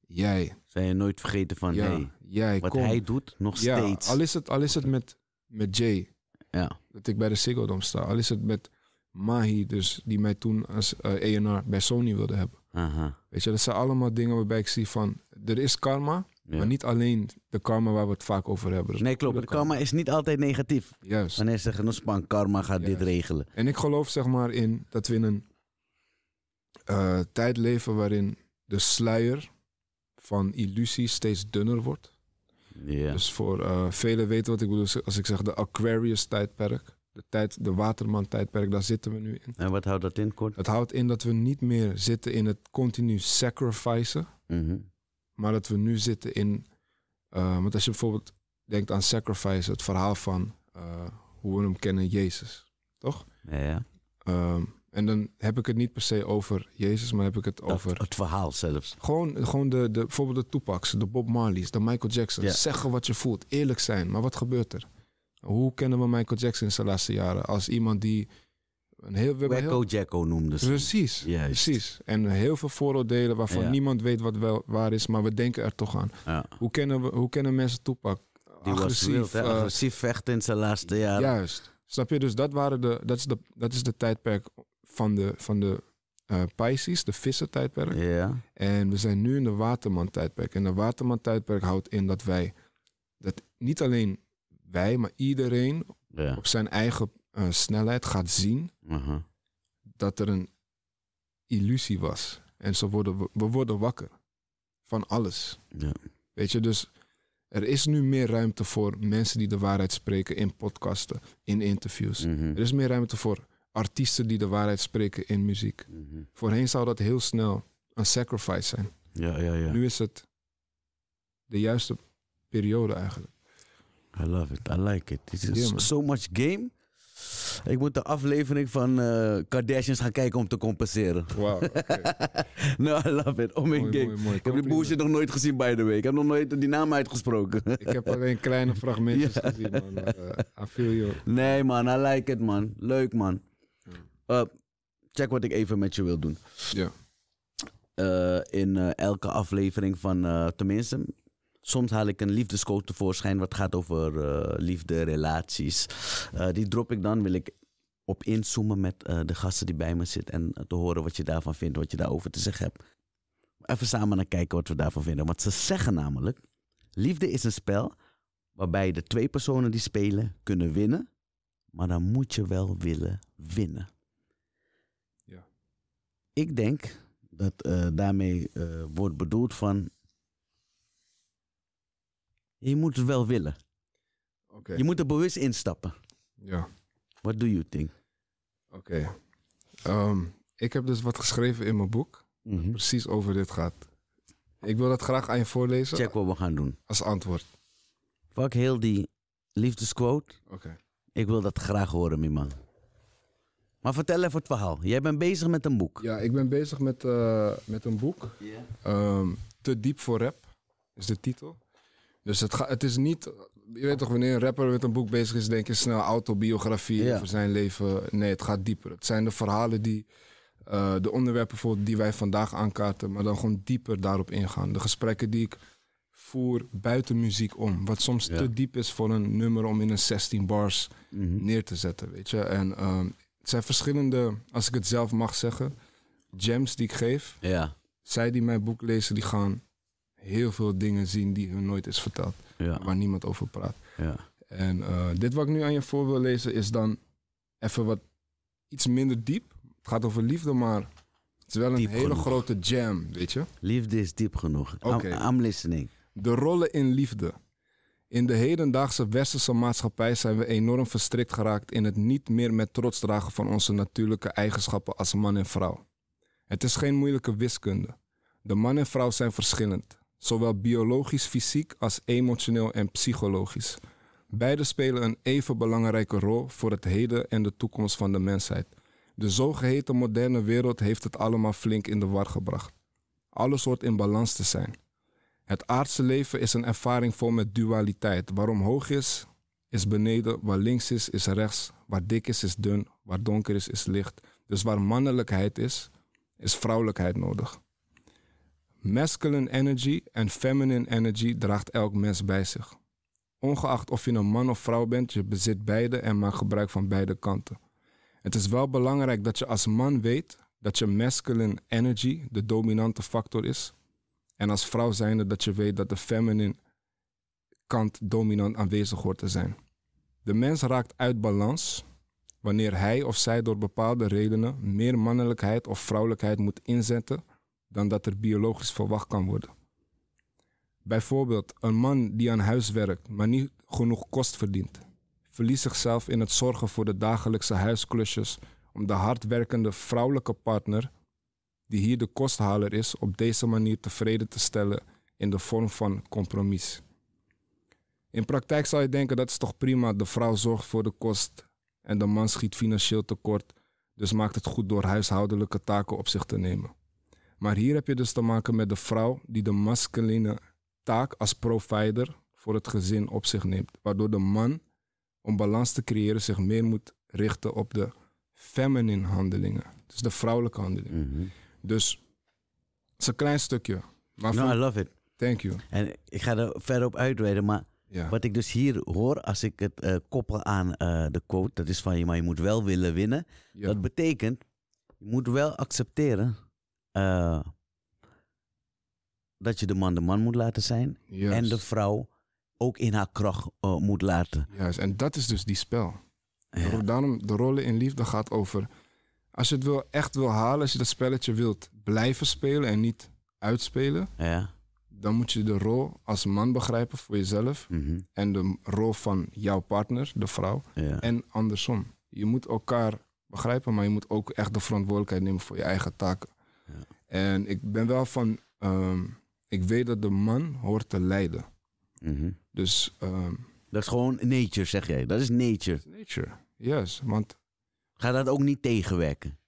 jij. Zijn je nooit vergeten van, jij, wat hij doet, nog ja, steeds. Al is het, al is het met, met Jay, ja. dat ik bij de Ziggo sta. Al is het met Mahi, dus die mij toen als uh, eh, ENR bij Sony wilde hebben. Weet je, dat zijn allemaal dingen waarbij ik zie van, er is karma, maar niet alleen de karma waar we het vaak over hebben. nee, klopt. De karma. is niet altijd negatief. Juist. Wanneer ze zeggen, nou, span, karma gaat dit regelen. En ik geloof zeg maar in dat we in een uh, tijd leven waarin de sluier van illusie steeds dunner wordt. Ja. Dus voor uh, velen weten wat ik bedoel als ik zeg de Aquarius-tijdperk. De, tijd, de Waterman-tijdperk, daar zitten we nu in. En wat houdt dat in, kort? Het houdt in dat we niet meer zitten in het continu sacrificen. Mm maar dat we nu zitten in. Eh, want als je bijvoorbeeld denkt aan Sacrifice, het verhaal van eh, hoe we hem kennen, Jezus. Toch? Ja. Um, en dan heb ik het niet per se over Jezus, maar heb ik het over. Het, verhaal zelfs. Gewoon, gewoon de, de, bijvoorbeeld de Tupac's, de Bob Marley's, de Michael Jackson. Zeggen wat je voelt, eerlijk zijn. Maar wat gebeurt er? Hoe kennen we Michael Jackson in zijn laatste jaren? Als iemand die een heel, we Jacko noemden ze. Precies, precies. En heel veel vooroordelen waarvan niemand weet wat wel waar is, maar we denken er toch aan. Hoe, kennen we, hoe kennen mensen Toepak? Die agressief, eh, agressief vechten in zijn laatste jaren. Juist. Snap je? Dus dat, waren de, dat, is, de, dat is de tijdperk van de, van de uh, Pisces, de vissen tijdperk. En we zijn nu in de waterman tijdperk. En de waterman tijdperk houdt in dat wij, dat niet alleen wij, maar iedereen op zijn eigen uh, snelheid gaat zien uh-huh. dat er een illusie was. En zo worden we, worden wakker van alles. Ja. Weet je, dus er is nu meer ruimte voor mensen die de waarheid spreken in podcasten, in interviews. Mm-hmm. Er is meer ruimte voor artiesten die de waarheid spreken in muziek. Mm-hmm. Voorheen zou dat heel snel een sacrifice zijn. Ja, ja, ja. Nu is het de juiste periode eigenlijk. I love it. I like it. It's yeah, so much game. Ik moet de aflevering van eh, Kardashians gaan kijken om te compenseren. Wow. Okay. nou, I love it. Oh my Ik heb die Boosje nog nooit gezien, by the way. Ik heb nog nooit die naam uitgesproken. ik heb alleen kleine fragmentjes gezien, man. Eh, I feel you. Nee, man. I like it, man. Leuk, man. Eh, check wat ik even met je wil doen. Ja. in elke aflevering van, tenminste, Soms haal ik een liefdescoach tevoorschijn wat gaat over eh, liefde, relaties. Eh, die drop ik dan, wil ik op inzoomen met eh, de gasten die bij me zitten en te horen wat je daarvan vindt, wat je daarover te zeggen hebt. Even samen naar kijken wat we daarvan vinden. Want ze zeggen namelijk, liefde is een spel waarbij de twee personen die spelen kunnen winnen, maar dan moet je wel willen winnen. Ja. Ik denk dat daarmee wordt bedoeld van je moet het wel willen. Oké. Je moet er bewust instappen. Ja. What do you think? Oké. Ehm, ik heb dus wat geschreven in mijn boek. Mhm. Precies over dit gaat. Ik wil dat graag aan je voorlezen. Check wat we gaan doen. Als antwoord. Fuck heel die liefdesquote. Oké. Ik wil dat graag horen, mijn man. Maar vertel even het verhaal. Jij bent bezig met een boek. Ja, ik ben bezig met, eh, met een boek. Yeah. Te diep voor rap is de titel. Dus het, het is niet. Je weet toch, wanneer een rapper met een boek bezig is, denk je snel autobiografie over zijn leven. Nee, het gaat dieper. Het zijn de verhalen die. Eh, de onderwerpen voor die wij vandaag aankaarten, maar dan gewoon dieper daarop ingaan. De gesprekken die ik voer buiten muziek om. Wat soms te diep is voor een nummer om in een 16 bars mhm. neer te zetten, weet je. En ehm, het zijn verschillende, als ik het zelf mag zeggen, gems die ik geef. Ja. Zij die mijn boek lezen, die gaan heel veel dingen zien die hun nooit is verteld. Waar niemand over praat. Ja. En eh, dit wat ik nu aan je voor wil lezen is dan even wat iets minder diep. Het gaat over liefde, maar het is wel een hele grote jam, weet je? Liefde is diep genoeg. Okay. I'm listening. De rollen in liefde. In de hedendaagse westerse maatschappij zijn we enorm verstrikt geraakt in het niet meer met trots dragen van onze natuurlijke eigenschappen als man en vrouw. Het is geen moeilijke wiskunde. De man en vrouw zijn verschillend zowel biologisch, fysiek als emotioneel en psychologisch. Beide spelen een even belangrijke rol voor het heden en de toekomst van de mensheid. De zogeheten moderne wereld heeft het allemaal flink in de war gebracht. Alles hoort in balans te zijn. Het aardse leven is een ervaring vol met dualiteit. Waarom hoog is, is beneden. Waar links is, is rechts. Waar dik is, is dun. Waar donker is, is licht. Dus waar mannelijkheid is, is vrouwelijkheid nodig. Masculine energy en feminine energy draagt elk mens bij zich. Ongeacht of je een nou man of vrouw bent, je bezit beide en maakt gebruik van beide kanten. Het is wel belangrijk dat je als man weet dat je masculine energy de dominante factor is. En als vrouw zijnde dat je weet dat de feminine kant dominant aanwezig hoort te zijn. De mens raakt uit balans wanneer hij of zij door bepaalde redenen meer mannelijkheid of vrouwelijkheid moet inzetten dan dat er biologisch verwacht kan worden. Bijvoorbeeld een man die aan huis werkt, maar niet genoeg kost verdient. Verliest zichzelf in het zorgen voor de dagelijkse huisklusjes om de hardwerkende vrouwelijke partner, die hier de kosthaler is, op deze manier tevreden te stellen in de vorm van compromis. In praktijk zou je denken dat is toch prima, de vrouw zorgt voor de kost en de man schiet financieel tekort, dus maakt het goed door huishoudelijke taken op zich te nemen. Maar hier heb je dus te maken met de vrouw die de masculine taak als provider voor het gezin op zich neemt. Waardoor de man, om balans te creëren, zich meer moet richten op de feminine handelingen. Dus de vrouwelijke handelingen. Mhm. Dus het is een klein stukje. no, I love it. Thank you. En ik ga er verder op uitweiden, maar wat ik dus hier hoor als ik het eh, koppel aan eh, de quote, dat is van je, maar je moet wel willen winnen. Dat betekent, je moet wel accepteren eh, dat je de man de man moet laten zijn. En de vrouw ook in haar kracht uh, moet laten. Juist, en dat is dus die spel. Daarom, de rollen in liefde gaat over... Als je het wil, echt wil halen, als je dat spelletje wilt blijven spelen en niet uitspelen... Ja. Dan moet je de rol als man begrijpen voor jezelf. Mhm. En de rol van jouw partner, de vrouw. En andersom. Je moet elkaar begrijpen, maar je moet ook echt de verantwoordelijkheid nemen voor je eigen taken. En ik ben wel van, ehm, ik weet dat de man hoort te lijden. Mhm. Dus. Ehm, dat is gewoon nature, zeg jij. Dat is nature. is nature, yes. Want. Ga dat ook niet tegenwerken.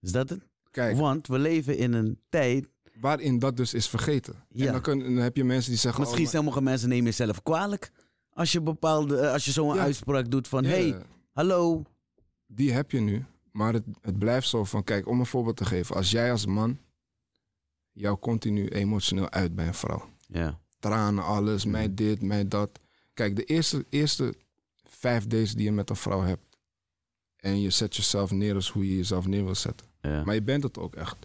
Is dat het? Kijk. Want we leven in een tijd waarin dat dus is vergeten. Ja. En dan, kun, dan, heb je mensen die zeggen... Misschien oh, sommige mensen nemen jezelf kwalijk. Als je, bepaalde, eh, als je zo'n ja. uitspraak doet van... Ja. hey, hallo. Die heb je nu. Maar het, het blijft zo van, kijk, om een voorbeeld te geven. Als jij als man jou continu emotioneel uit bij een vrouw. Ja. Tranen, alles, mm. mij dit, mij dat. Kijk, de eerste, eerste vijf days die je met een vrouw hebt. En je zet jezelf neer als hoe je jezelf neer wil zetten. Ja. Maar je bent het ook echt.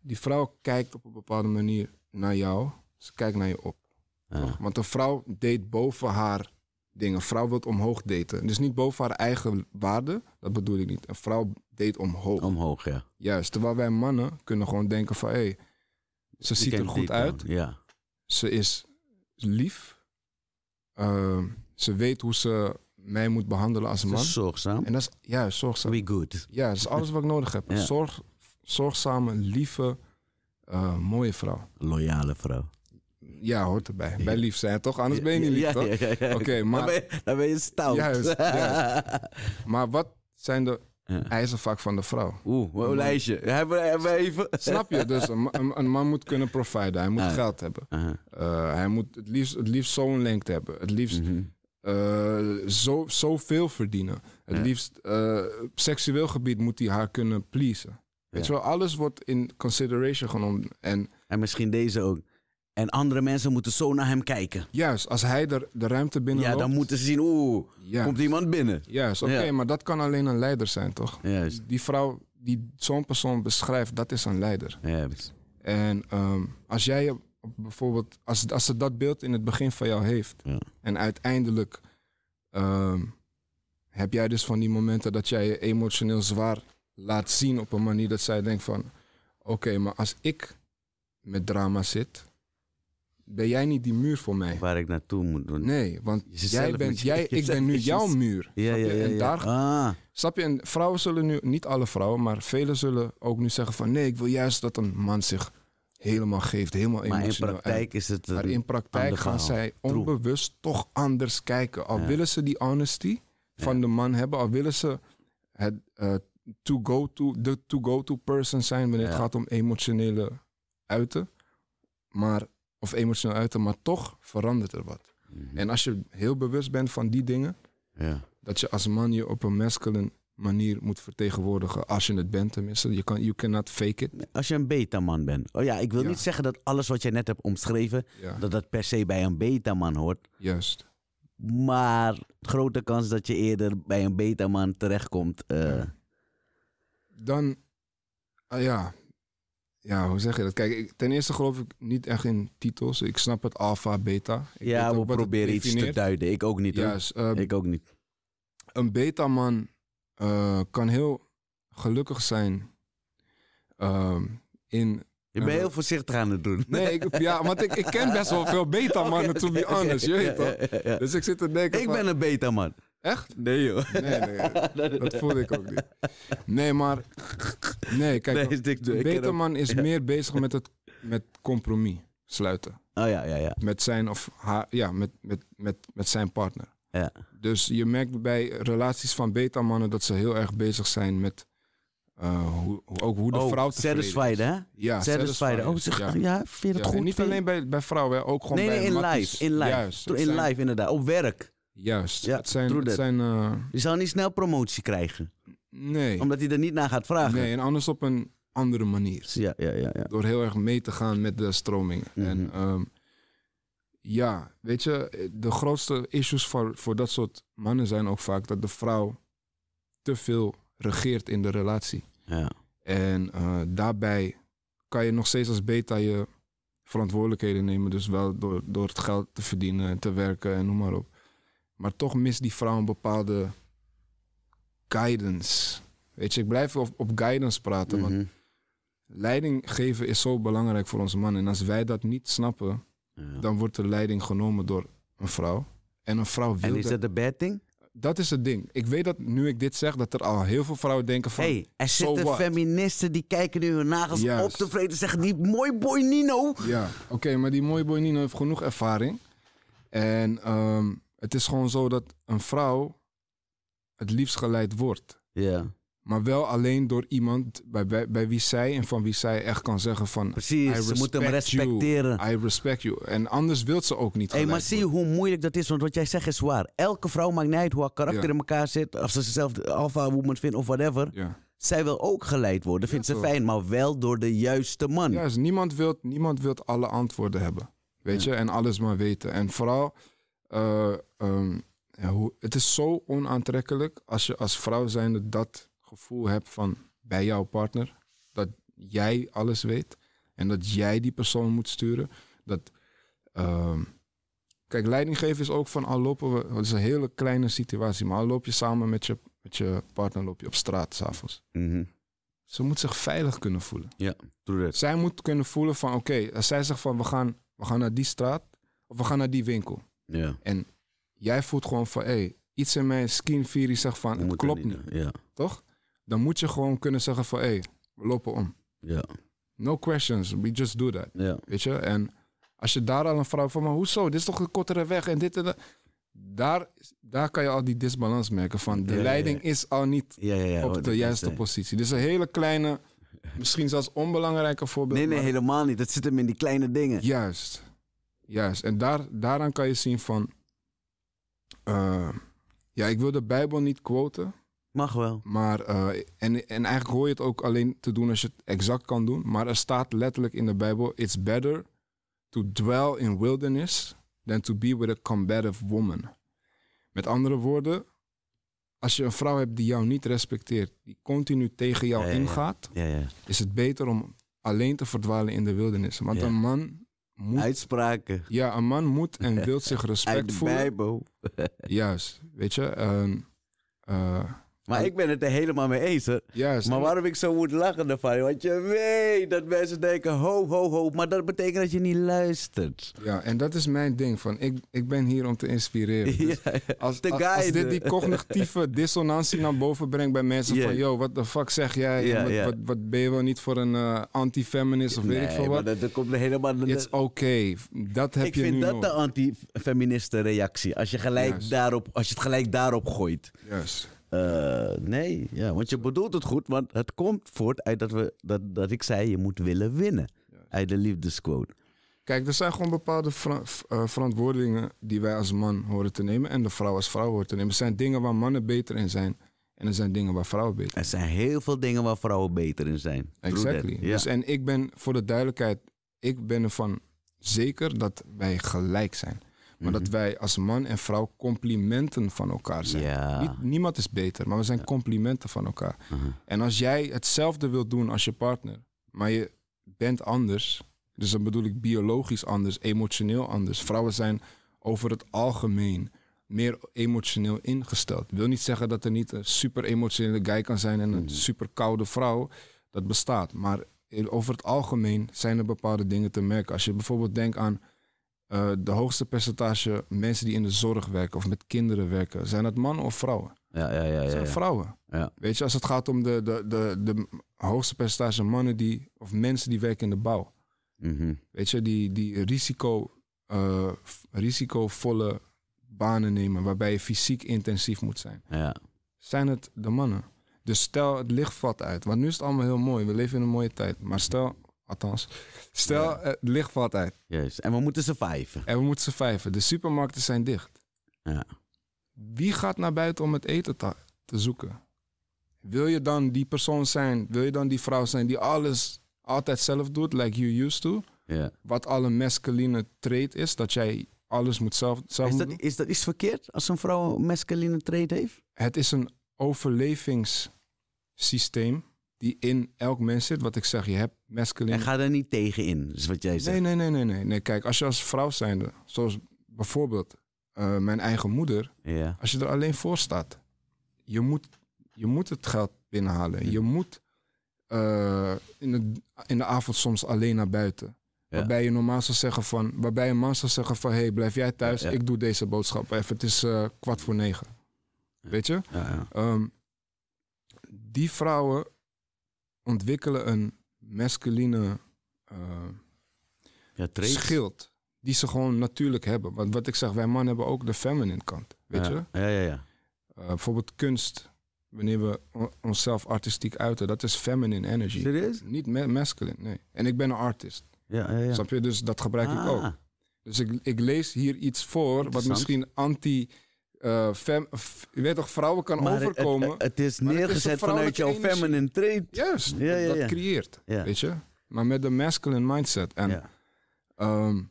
Die vrouw kijkt op een bepaalde manier naar jou. Ze kijkt naar je op. Want een vrouw deed boven haar dingen. Een vrouw wil omhoog daten. Dus niet boven haar eigen waarde, dat bedoel ik niet. Een vrouw date omhoog. Omhoog, ja. Juist, terwijl wij mannen kunnen gewoon denken van... hé, hey, ze ziet er goed uit. Ja. Ze is lief. Ehm, ze weet hoe ze mij moet behandelen als man. zorgzaam. En dat is, ja, zorgzaam. We good. Ja, dat is alles wat ik nodig heb. Zorg, zorgzame, lieve, eh, mooie vrouw. Loyale vrouw ja, hoort erbij. Bij lief zijn, toch? Anders ben je niet lief, toch? Oké, maar... Dan ben, je, stout. Juist, maar wat zijn de ja. van de vrouw. Oeh, een lijstje. Hebben we even. Snap je? Dus een, man moet kunnen providen. Hij moet geld hebben. Eh, hij moet het liefst, het liefst zo'n lengte hebben. Het liefst mm zo, zoveel verdienen. Het liefst eh, seksueel gebied moet hij haar kunnen pleasen. Weet je wel, alles wordt in consideration genomen. En, en misschien deze ook. En andere mensen moeten zo naar hem kijken. Juist, als hij er de ruimte binnen Ja, dan moeten ze zien, oeh, komt iemand binnen. Juist, oké, ja. maar dat kan alleen een leider zijn, toch? Juist. Die vrouw die zo'n persoon beschrijft, dat is een leider. Juist. En ehm, als jij bijvoorbeeld, als, als ze dat beeld in het begin van jou heeft, en uiteindelijk ehm, heb jij dus van die momenten dat jij je emotioneel zwaar laat zien op een manier dat zij denkt van, oké, maar als ik met drama zit, ben jij niet die muur voor mij. Waar ik naartoe moet doen. Nee, want jij bent, jij, ik ben nu jouw muur. Ja, ja, ja, en ah. je? En vrouwen zullen nu, niet alle vrouwen, maar velen zullen ook nu zeggen van... nee, ik wil juist dat een man zich helemaal geeft, helemaal emotioneel Maar in praktijk is het Maar in praktijk gaan zij onbewust toch anders kijken. Al willen ze die honesty van de man hebben, al willen ze het, eh, to go to, de to-go-to person zijn... wanneer het gaat om emotionele uiten. Maar of emotioneel uiten, maar toch verandert er wat. Mhm. En als je heel bewust bent van die dingen, ja. dat je als man je op een masculine manier moet vertegenwoordigen. Als je het bent tenminste. You, can, you cannot fake it. Als je een beta-man bent. Oh ja, ik wil niet zeggen dat alles wat jij net hebt omschreven... dat dat per se bij een beta-man hoort. Juist. Maar grote kans dat je eerder bij een beta-man terechtkomt. Eh. Dan, ah ja, ja, hoe zeg je dat? Kijk, ten eerste geloof ik niet echt in titels. Ik snap het alfa, beta. Ik ja, we proberen iets te duiden. Ik ook niet. Juist, ehm, ik ook niet. Een beta-man eh, kan heel gelukkig zijn ehm, in je bent heel voorzichtig aan het doen. Nee, ja, want ik, ik ken best wel veel beta-mannen, okay, to be honest. je weet yeah, Dus ik zit te denken... Ik ben een beta-man. Echt? Nee, joh. Nee, nee. dat voelde ik ook niet. Nee, maar... Nee, kijk. Nee, Beterman is meer bezig met het met compromis sluiten. Oh ja, ja, ja. Met zijn of haar... Ja, met, met, met, met zijn partner. Ja. Dus je merkt bij relaties van beta-mannen dat ze heel erg bezig zijn met... Uh, hoe, ook hoe de oh, vrouw tevreden satisfied, hè? Ja, satisfied. Oh, ja. vind je dat goed? Niet alleen bij, bij vrouwen, ook gewoon nee, bij Nee, in live. In live, Juist, in live inderdaad. Op werk. Juist. Ja, het zijn, het zijn uh... zal niet snel promotie krijgen. Nee. Omdat hij er niet naar gaat vragen. Nee, en anders op een andere manier. Ja, ja, ja, ja. Door heel erg mee te gaan met de stroming mhm. En ehm, ja, weet je, de grootste issues voor, voor dat soort mannen zijn ook vaak dat de vrouw te veel regeert in de relatie. Ja. En eh, daarbij kan je nog steeds als beta je verantwoordelijkheden nemen. Dus wel door, door het geld te verdienen, te werken en noem maar op. Maar toch mist die vrouw een bepaalde guidance. Weet je, ik blijf op, op guidance praten. Want mhm. leiding geven is zo belangrijk voor onze mannen. En als wij dat niet snappen, dan wordt de leiding genomen door een vrouw. En een vrouw wil. En is dat de bad thing? Dat is het ding. Ik weet dat nu ik dit zeg, dat er al heel veel vrouwen denken van... hey, er zitten feministen die kijken nu hun nagels op tevreden en zeggen... die mooi boy Nino. Ja, oké, maar die mooi boy Nino heeft genoeg ervaring. En ehm, het is gewoon zo dat een vrouw het liefst geleid wordt. Ja. Maar wel alleen door iemand bij, wie zij en van wie zij echt kan zeggen van... Precies, ze moet hem respecteren. I respect you. En anders wil ze ook niet hey, Maar zie hoe moeilijk dat is, want wat jij zegt is waar. Elke vrouw maakt niet uit hoe haar karakter in elkaar zit. Of ze zichzelf alpha woman vindt of whatever. Zij wil ook geleid worden, vindt ze fijn. Maar wel door de juiste man. Juist, niemand wil niemand wilt alle antwoorden hebben. Weet je, en alles maar weten. En vooral eh, ehm, het is zo onaantrekkelijk als je als vrouw zijnde dat gevoel hebt van bij jouw partner. Dat jij alles weet en dat jij die persoon moet sturen. Dat, ehm, kijk, leidinggeven is ook van al lopen we, het is een hele kleine situatie, maar al loop je samen met je, met je partner loop je op straat s'avonds. Mhm. Ze moet zich veilig kunnen voelen. Ja, Zij moet kunnen voelen van oké, als eh, zij zegt van we gaan, we gaan naar die straat of we gaan naar die winkel. En jij voelt gewoon van, hé, iets in mijn skin theory zegt van, het klopt niet. Ja. Toch? Dan moet je gewoon kunnen zeggen van, hé, we lopen om. Ja. No questions, we just do that. Ja. Weet je? En als je daar al een vrouw van, hoezo? Dit is toch een kortere weg en dit en dat. Daar, daar kan je al die disbalans merken van de leiding is al niet op de juiste positie. Dus een hele kleine, misschien zelfs onbelangrijke voorbeeld. Nee, nee, helemaal niet. Dat zit hem in die kleine dingen. Juist. Juist, en daar, daaraan kan je zien van. Eh, ja, ik wil de Bijbel niet quoten. Mag wel. Maar, eh, en, en eigenlijk hoor je het ook alleen te doen als je het exact kan doen. Maar er staat letterlijk in de Bijbel: It's better to dwell in wilderness than to be with a combative woman. Met andere woorden, als je een vrouw hebt die jou niet respecteert, die continu tegen jou ingaat, is het beter om alleen te verdwalen in de wildernis. Want een man uitspraken. Ja, een man moet en wil zich respect Uit de voelen. Bijbel. Juist, weet je. Uh, maar ik ben het er helemaal mee eens. Hè? Juist. Maar waarom ik zo moet lachen ervan? Want je weet dat mensen denken: ho, ho, ho. Maar dat betekent dat je niet luistert. Ja, en dat is mijn ding. Van, ik, ik ben hier om te inspireren. Dus als, te als, als, dit die cognitieve dissonantie naar boven brengt bij mensen: van yo, wat de fuck zeg jij? Ja, wat, ja. Wat, ben je wel niet voor een eh, anti-feminist of weet ik veel wat? Maar dat, komt helemaal. It's okay. Dat heb ik je nu. Ik vind dat de anti-feministe reactie. Als je, gelijk daarop, als je het gelijk daarop gooit. Juist. Eh, nee, ja, want je bedoelt het goed, want het komt voort uit dat, we, dat, dat ik zei: je moet willen winnen. Uit de liefdesquote. Kijk, er zijn gewoon bepaalde ver eh, verantwoordingen die wij als man horen te nemen en de vrouw als vrouw hoort te nemen. Er zijn dingen waar mannen beter in zijn en er zijn dingen waar vrouwen beter in zijn. Er zijn heel veel dingen waar vrouwen beter in zijn. Exactly. Ja. Dus, en ik ben, voor de duidelijkheid, ik ben ervan zeker dat wij gelijk zijn. Maar dat mhm. wij als man en vrouw complimenten van elkaar zijn. niemand is beter, maar we zijn complimenten van elkaar. Mhm. En als jij hetzelfde wilt doen als je partner, maar je bent anders. Dus dan bedoel ik biologisch anders, emotioneel anders. Vrouwen zijn over het algemeen meer emotioneel ingesteld. Wil niet zeggen dat er niet een super emotionele guy kan zijn en een mhm. super koude vrouw. Dat bestaat. Maar over het algemeen zijn er bepaalde dingen te merken. Als je bijvoorbeeld denkt aan eh, de hoogste percentage mensen die in de zorg werken of met kinderen werken, zijn het mannen of vrouwen? Ja, ja, ja. ja zijn vrouwen. Ja. Weet je, als het gaat om de, de, de, de hoogste percentage mannen die, of mensen die werken in de bouw. Mhm. Weet je, die, die risico, eh, risicovolle banen nemen waarbij je fysiek intensief moet zijn. Ja. Zijn het de mannen? Dus stel het lichtvat uit. Want nu is het allemaal heel mooi. We leven in een mooie tijd. Maar stel, Althans, stel, het eh, licht valt uit. Juist. En we moeten ze vijven. En we moeten ze vijven. De supermarkten zijn dicht. Ja. Wie gaat naar buiten om het eten te, te zoeken? Wil je dan die persoon zijn? Wil je dan die vrouw zijn die alles altijd zelf doet, like you used to? Ja. Wat al een masculine trait is, dat jij alles moet zelf, zelf is dat, doen. Is dat iets verkeerd als een vrouw een masculine trait heeft? Het is een overlevingssysteem die in elk mens zit. Wat ik zeg, je hebt masculine... En ga daar niet tegen in, is wat jij zegt. Nee, nee, nee, nee. nee. Kijk, als je als vrouw zijnde, zoals bijvoorbeeld eh, mijn eigen moeder. Als je er alleen voor staat. Je moet, je moet het geld binnenhalen. Je moet eh, in, de, in de avond soms alleen naar buiten. Waarbij je normaal zou zeggen van, waarbij een man zou zeggen van, hé, hey, blijf jij thuis, ik doe deze boodschap even. Het is eh, kwart voor negen. Weet je? Ehm, die vrouwen ontwikkelen een masculine uh, ja, eh, schild. Die ze gewoon natuurlijk hebben. Want wat ik zeg, wij mannen hebben ook de feminine kant. Weet je? Ja, ja, ja. Eh, bijvoorbeeld kunst. Wanneer we onszelf artistiek uiten, dat is feminine energy. Serieus? Niet masculine, nee. En ik ben een artist. Ja, ja, ja. Snap je? Dus dat gebruik ik ah. ook. Dus ik, ik lees hier iets voor wat misschien anti uh, je weet toch, vrouwen kan overkomen. Het, het, is neergezet vanuit jouw feminine trait. Juist, ja, ja, ja. dat creëert. Weet je? Maar met de masculine mindset. En ehm,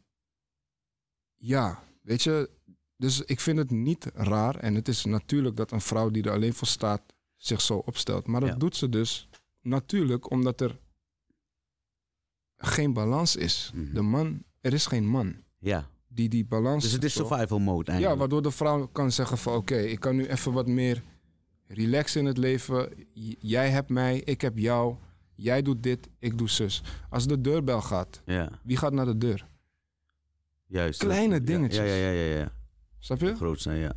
ja, weet je, dus ik vind het niet raar. En het is natuurlijk dat een vrouw die er alleen voor staat zich zo opstelt. Maar dat doet ze dus natuurlijk omdat er geen balans is. Mhm. De man, er is geen man. Ja die die balans. Dus het is survival mode eigenlijk. Ja, waardoor de vrouw kan zeggen van oké, ik kan nu even wat meer relaxen in het leven. jij hebt mij, ik heb jou. Jij doet dit, ik doe zus. Als de deurbel gaat, ja. wie gaat naar de deur? Juist. Kleine dingetjes. Ja, ja, ja, ja, ja. Snap je? Groot zijn, ja.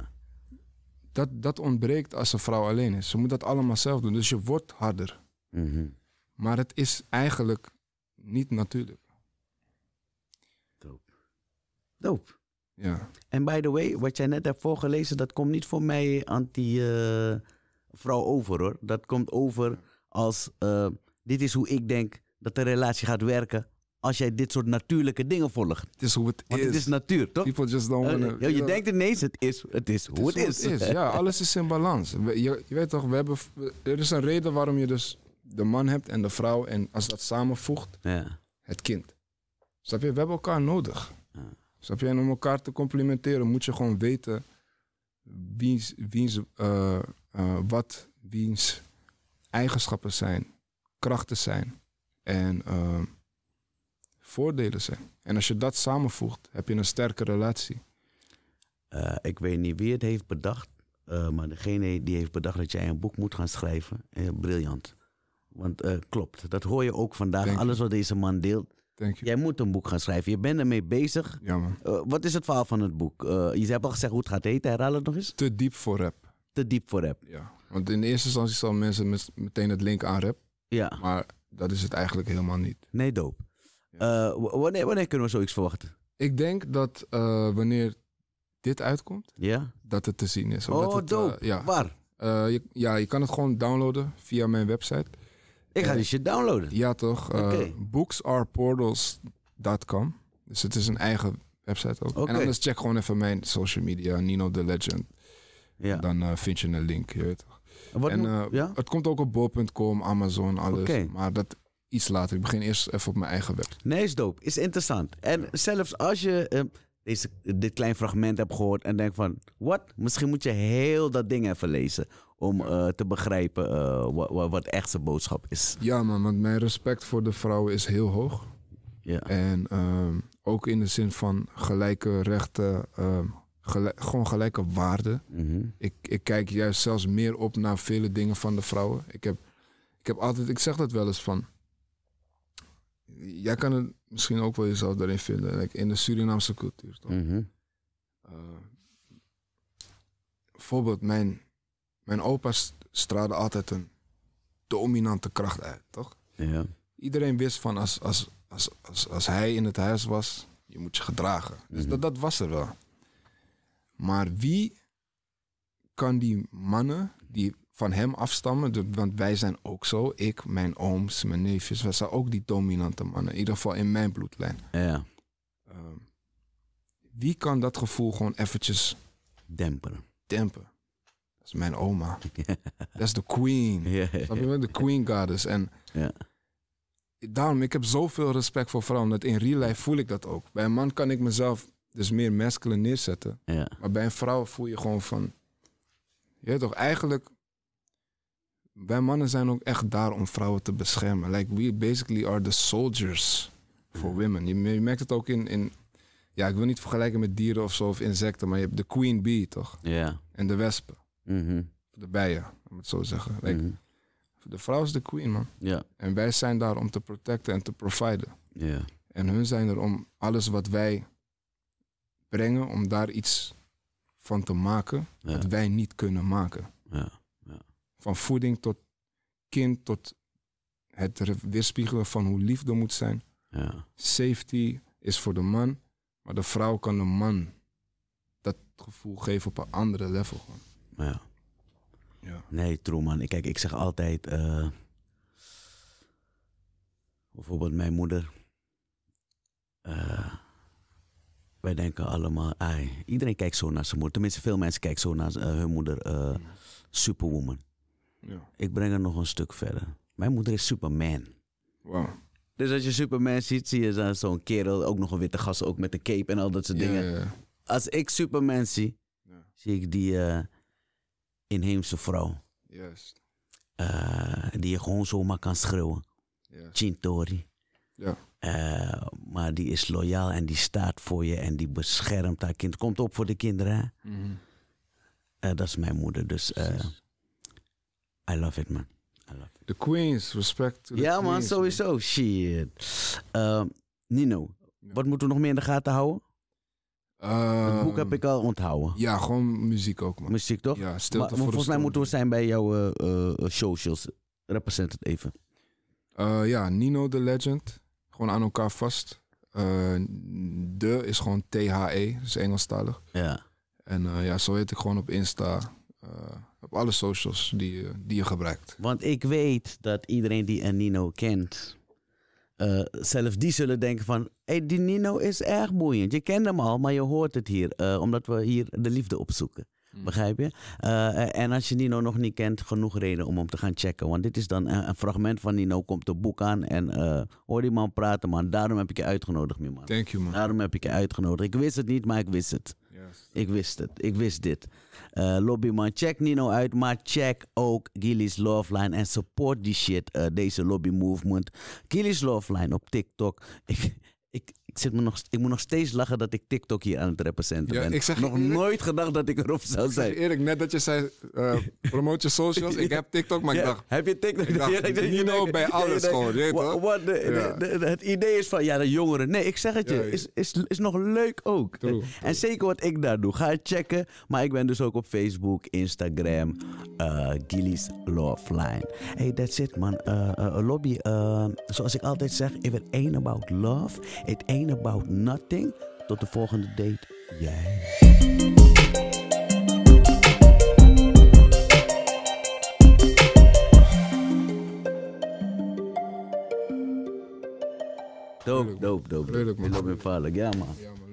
Dat, dat ontbreekt als een vrouw alleen is. Ze moet dat allemaal zelf doen. Dus je wordt harder. Mm Maar het is eigenlijk niet natuurlijk. Doop. Ja. En by the way, wat jij net hebt voorgelezen, dat komt niet voor mij anti-vrouw eh, over hoor. Dat komt over als eh, dit is hoe ik denk dat de relatie gaat werken als jij dit soort natuurlijke dingen volgt. Het is hoe het Want het is natuur, toch? People just don't eh, je know. denkt ineens, het is, het is hoe het, is. Het is. is. ja, alles is in balans. Je, je, weet toch, we hebben, er is een reden waarom je dus de man hebt en de vrouw. En als dat samenvoegt, ja. het kind. Snap je? We hebben elkaar nodig. Ja. Snap je? En om elkaar te complimenteren moet je gewoon weten wiens, wiens, eh, eh, wat wiens eigenschappen zijn, krachten zijn en eh, voordelen zijn. En als je dat samenvoegt, heb je een sterke relatie. ik weet niet wie het heeft bedacht, maar degene die heeft bedacht dat jij een boek moet gaan schrijven, briljant. Want klopt, dat hoor je ook vandaag. Alles wat deze man deelt, Jij moet een boek gaan schrijven. Je bent ermee bezig. Jammer. Eh, wat is het verhaal van het boek? Uh, je hebt al gezegd hoe het gaat heten. Herhaal het nog eens. Te diep voor rap. Te diep voor rap. Ja. Want in eerste instantie staan mensen meteen het link aan rap. Ja. Maar dat is het eigenlijk helemaal niet. Nee, dope. Eh, wanneer, wanneer kunnen we zoiets verwachten? Ik denk dat wanneer dit uitkomt, ja. dat het te zien is. oh, het, ja. Waar? ja, je kan het gewoon downloaden via mijn website. Ik ga die shit downloaden. Ja, toch? Eh, okay. booksareportals.com. Dus het is een eigen website ook. En anders check gewoon even mijn social media, Nino the Legend. Ja. Dan eh, vind je een link, je weet toch. en eh, ja? het komt ook op bol.com, Amazon, alles. Maar dat iets later. Ik begin eerst even op mijn eigen web. Nee, is dope. Is interessant. En zelfs als je deze, dit klein fragment hebt gehoord en denkt van... Wat? Misschien moet je heel dat ding even lezen om eh, te begrijpen eh, wat, wat echt zijn boodschap is. Ja, man, want mijn respect voor de vrouwen is heel hoog. Ja. En ehm, ook in de zin van gelijke rechten, ehm, gewoon gelijke waarden. Mhm. ik, ik kijk juist zelfs meer op naar vele dingen van de vrouwen. Ik heb, ik heb altijd, ik zeg dat wel eens van. Jij kan het misschien ook wel jezelf daarin vinden, in de Surinaamse cultuur. Toch? Mm bijvoorbeeld, mijn, mijn opa straalde altijd een dominante kracht uit, toch? Ja. Iedereen wist van als, als, als, als, als hij in het huis was, je moet je gedragen. Dus mhm. dat, dat was er wel. Maar wie kan die mannen die van hem afstammen, want wij zijn ook zo, ik, mijn ooms, mijn neefjes, wij zijn ook die dominante mannen, in ieder geval in mijn bloedlijn. Ja. Ehm, wie kan dat gevoel gewoon eventjes demperen? Dempen is mijn oma. Dat is de queen. De queen goddess. En daarom, ik heb zoveel respect voor vrouwen. omdat in real life voel ik dat ook. Bij een man kan ik mezelf dus meer masculine neerzetten. Maar bij een vrouw voel je gewoon van... Je weet toch, eigenlijk... Wij mannen zijn ook echt daar om vrouwen te beschermen. Like, we basically are the soldiers for women. Je, merkt het ook in, in, ja, ik wil niet vergelijken met dieren of zo of insecten, maar je hebt de queen bee toch? Ja. En de wespen. Mm -hmm. De bijen, om het zo te zeggen. Mhm. De vrouw is de queen, man. En wij zijn daar om te protecten en te providen. En hun zijn er om alles wat wij brengen, om daar iets van te maken dat wat wij niet kunnen maken. Van voeding tot kind, tot het weerspiegelen van hoe liefde moet zijn. Safety is voor de man, maar de vrouw kan de man dat gevoel geven op een andere level. Gewoon. Ja. ja. Nee, true man. Kijk, ik zeg altijd. Eh, bijvoorbeeld mijn moeder. Eh, wij denken allemaal, ai, iedereen kijkt zo naar zijn moeder. Tenminste, veel mensen kijken zo naar eh, hun moeder, superwoman. Ja. Ik breng het nog een stuk verder. Mijn moeder is superman. Wow. Dus als je superman ziet, zie je zo'n kerel, ook nog een witte gast, ook met de cape en al dat soort dingen. als ik superman zie, zie ik die inheemse vrouw. Juist. Eh, die je gewoon zomaar kan schreeuwen. Ja. Ja. Eh, maar die is loyaal en die staat voor je en die beschermt haar kind. Komt op voor de kinderen. Mm dat is mijn moeder. Dus I love it, man. I love it. The queens, respect. To the ja, man, sowieso. Shit. Nino, wat moeten we nog meer in de gaten houden? het boek heb ehm, ik al onthouden. Ja, gewoon muziek ook, man. Muziek toch? Ja, stilte maar, voor Volgens mij moeten we zijn bij jouw eh, eh, socials. Represent het even. Eh, ja, Nino the Legend. Gewoon aan elkaar vast. de is gewoon T-H-E, dus Engelstalig. Ja. En ja, zo heet ik gewoon op Insta. op alle socials die, je, die je gebruikt. Want ik weet dat iedereen die een Nino kent, eh, zelf die zullen denken van... Hey, die Nino is erg boeiend. Je kent hem al, maar je hoort het hier. Eh, omdat we hier de liefde opzoeken. Hmm. Begrijp je? Eh, en als je Nino nog niet kent, genoeg reden om hem te gaan checken. Want dit is dan een, fragment van Nino, komt een boek aan en hoor die man praten, man. Daarom heb ik je uitgenodigd, man. Thank you, man. Daarom heb ik je uitgenodigd. Ik wist het niet, maar ik wist het. Ik wist het. Ik wist dit. Eh, lobbyman, check Nino uit, maar check ook Gilly's Loveline en support die shit, eh, deze lobby movement. Gilly's Loveline op TikTok. Ik, ik, zit me nog, ik moet nog steeds lachen dat ik TikTok hier aan het representen ben. Ik nog nooit gedacht dat ik erop zou zijn. Eerlijk, net dat je zei, uh, promote je socials. Ik heb TikTok, maar ik dacht... Heb je TikTok? Ik dacht, bij alles gewoon, je de, Het idee is van, ja, de jongeren. Nee, ik zeg het je, is, is, is nog leuk ook. en zeker wat ik daar doe. Ga het checken. Maar ik ben dus ook op Facebook, Instagram, uh, eh, Love Line. Hey, that's it man. Uh, lobby, zoals ik altijd zeg, if it ain't about love, it ain't about nothing. Tot de volgende date. Jij. Dope, dope, dope. Leuk, man. Leuk, man. Ja, man.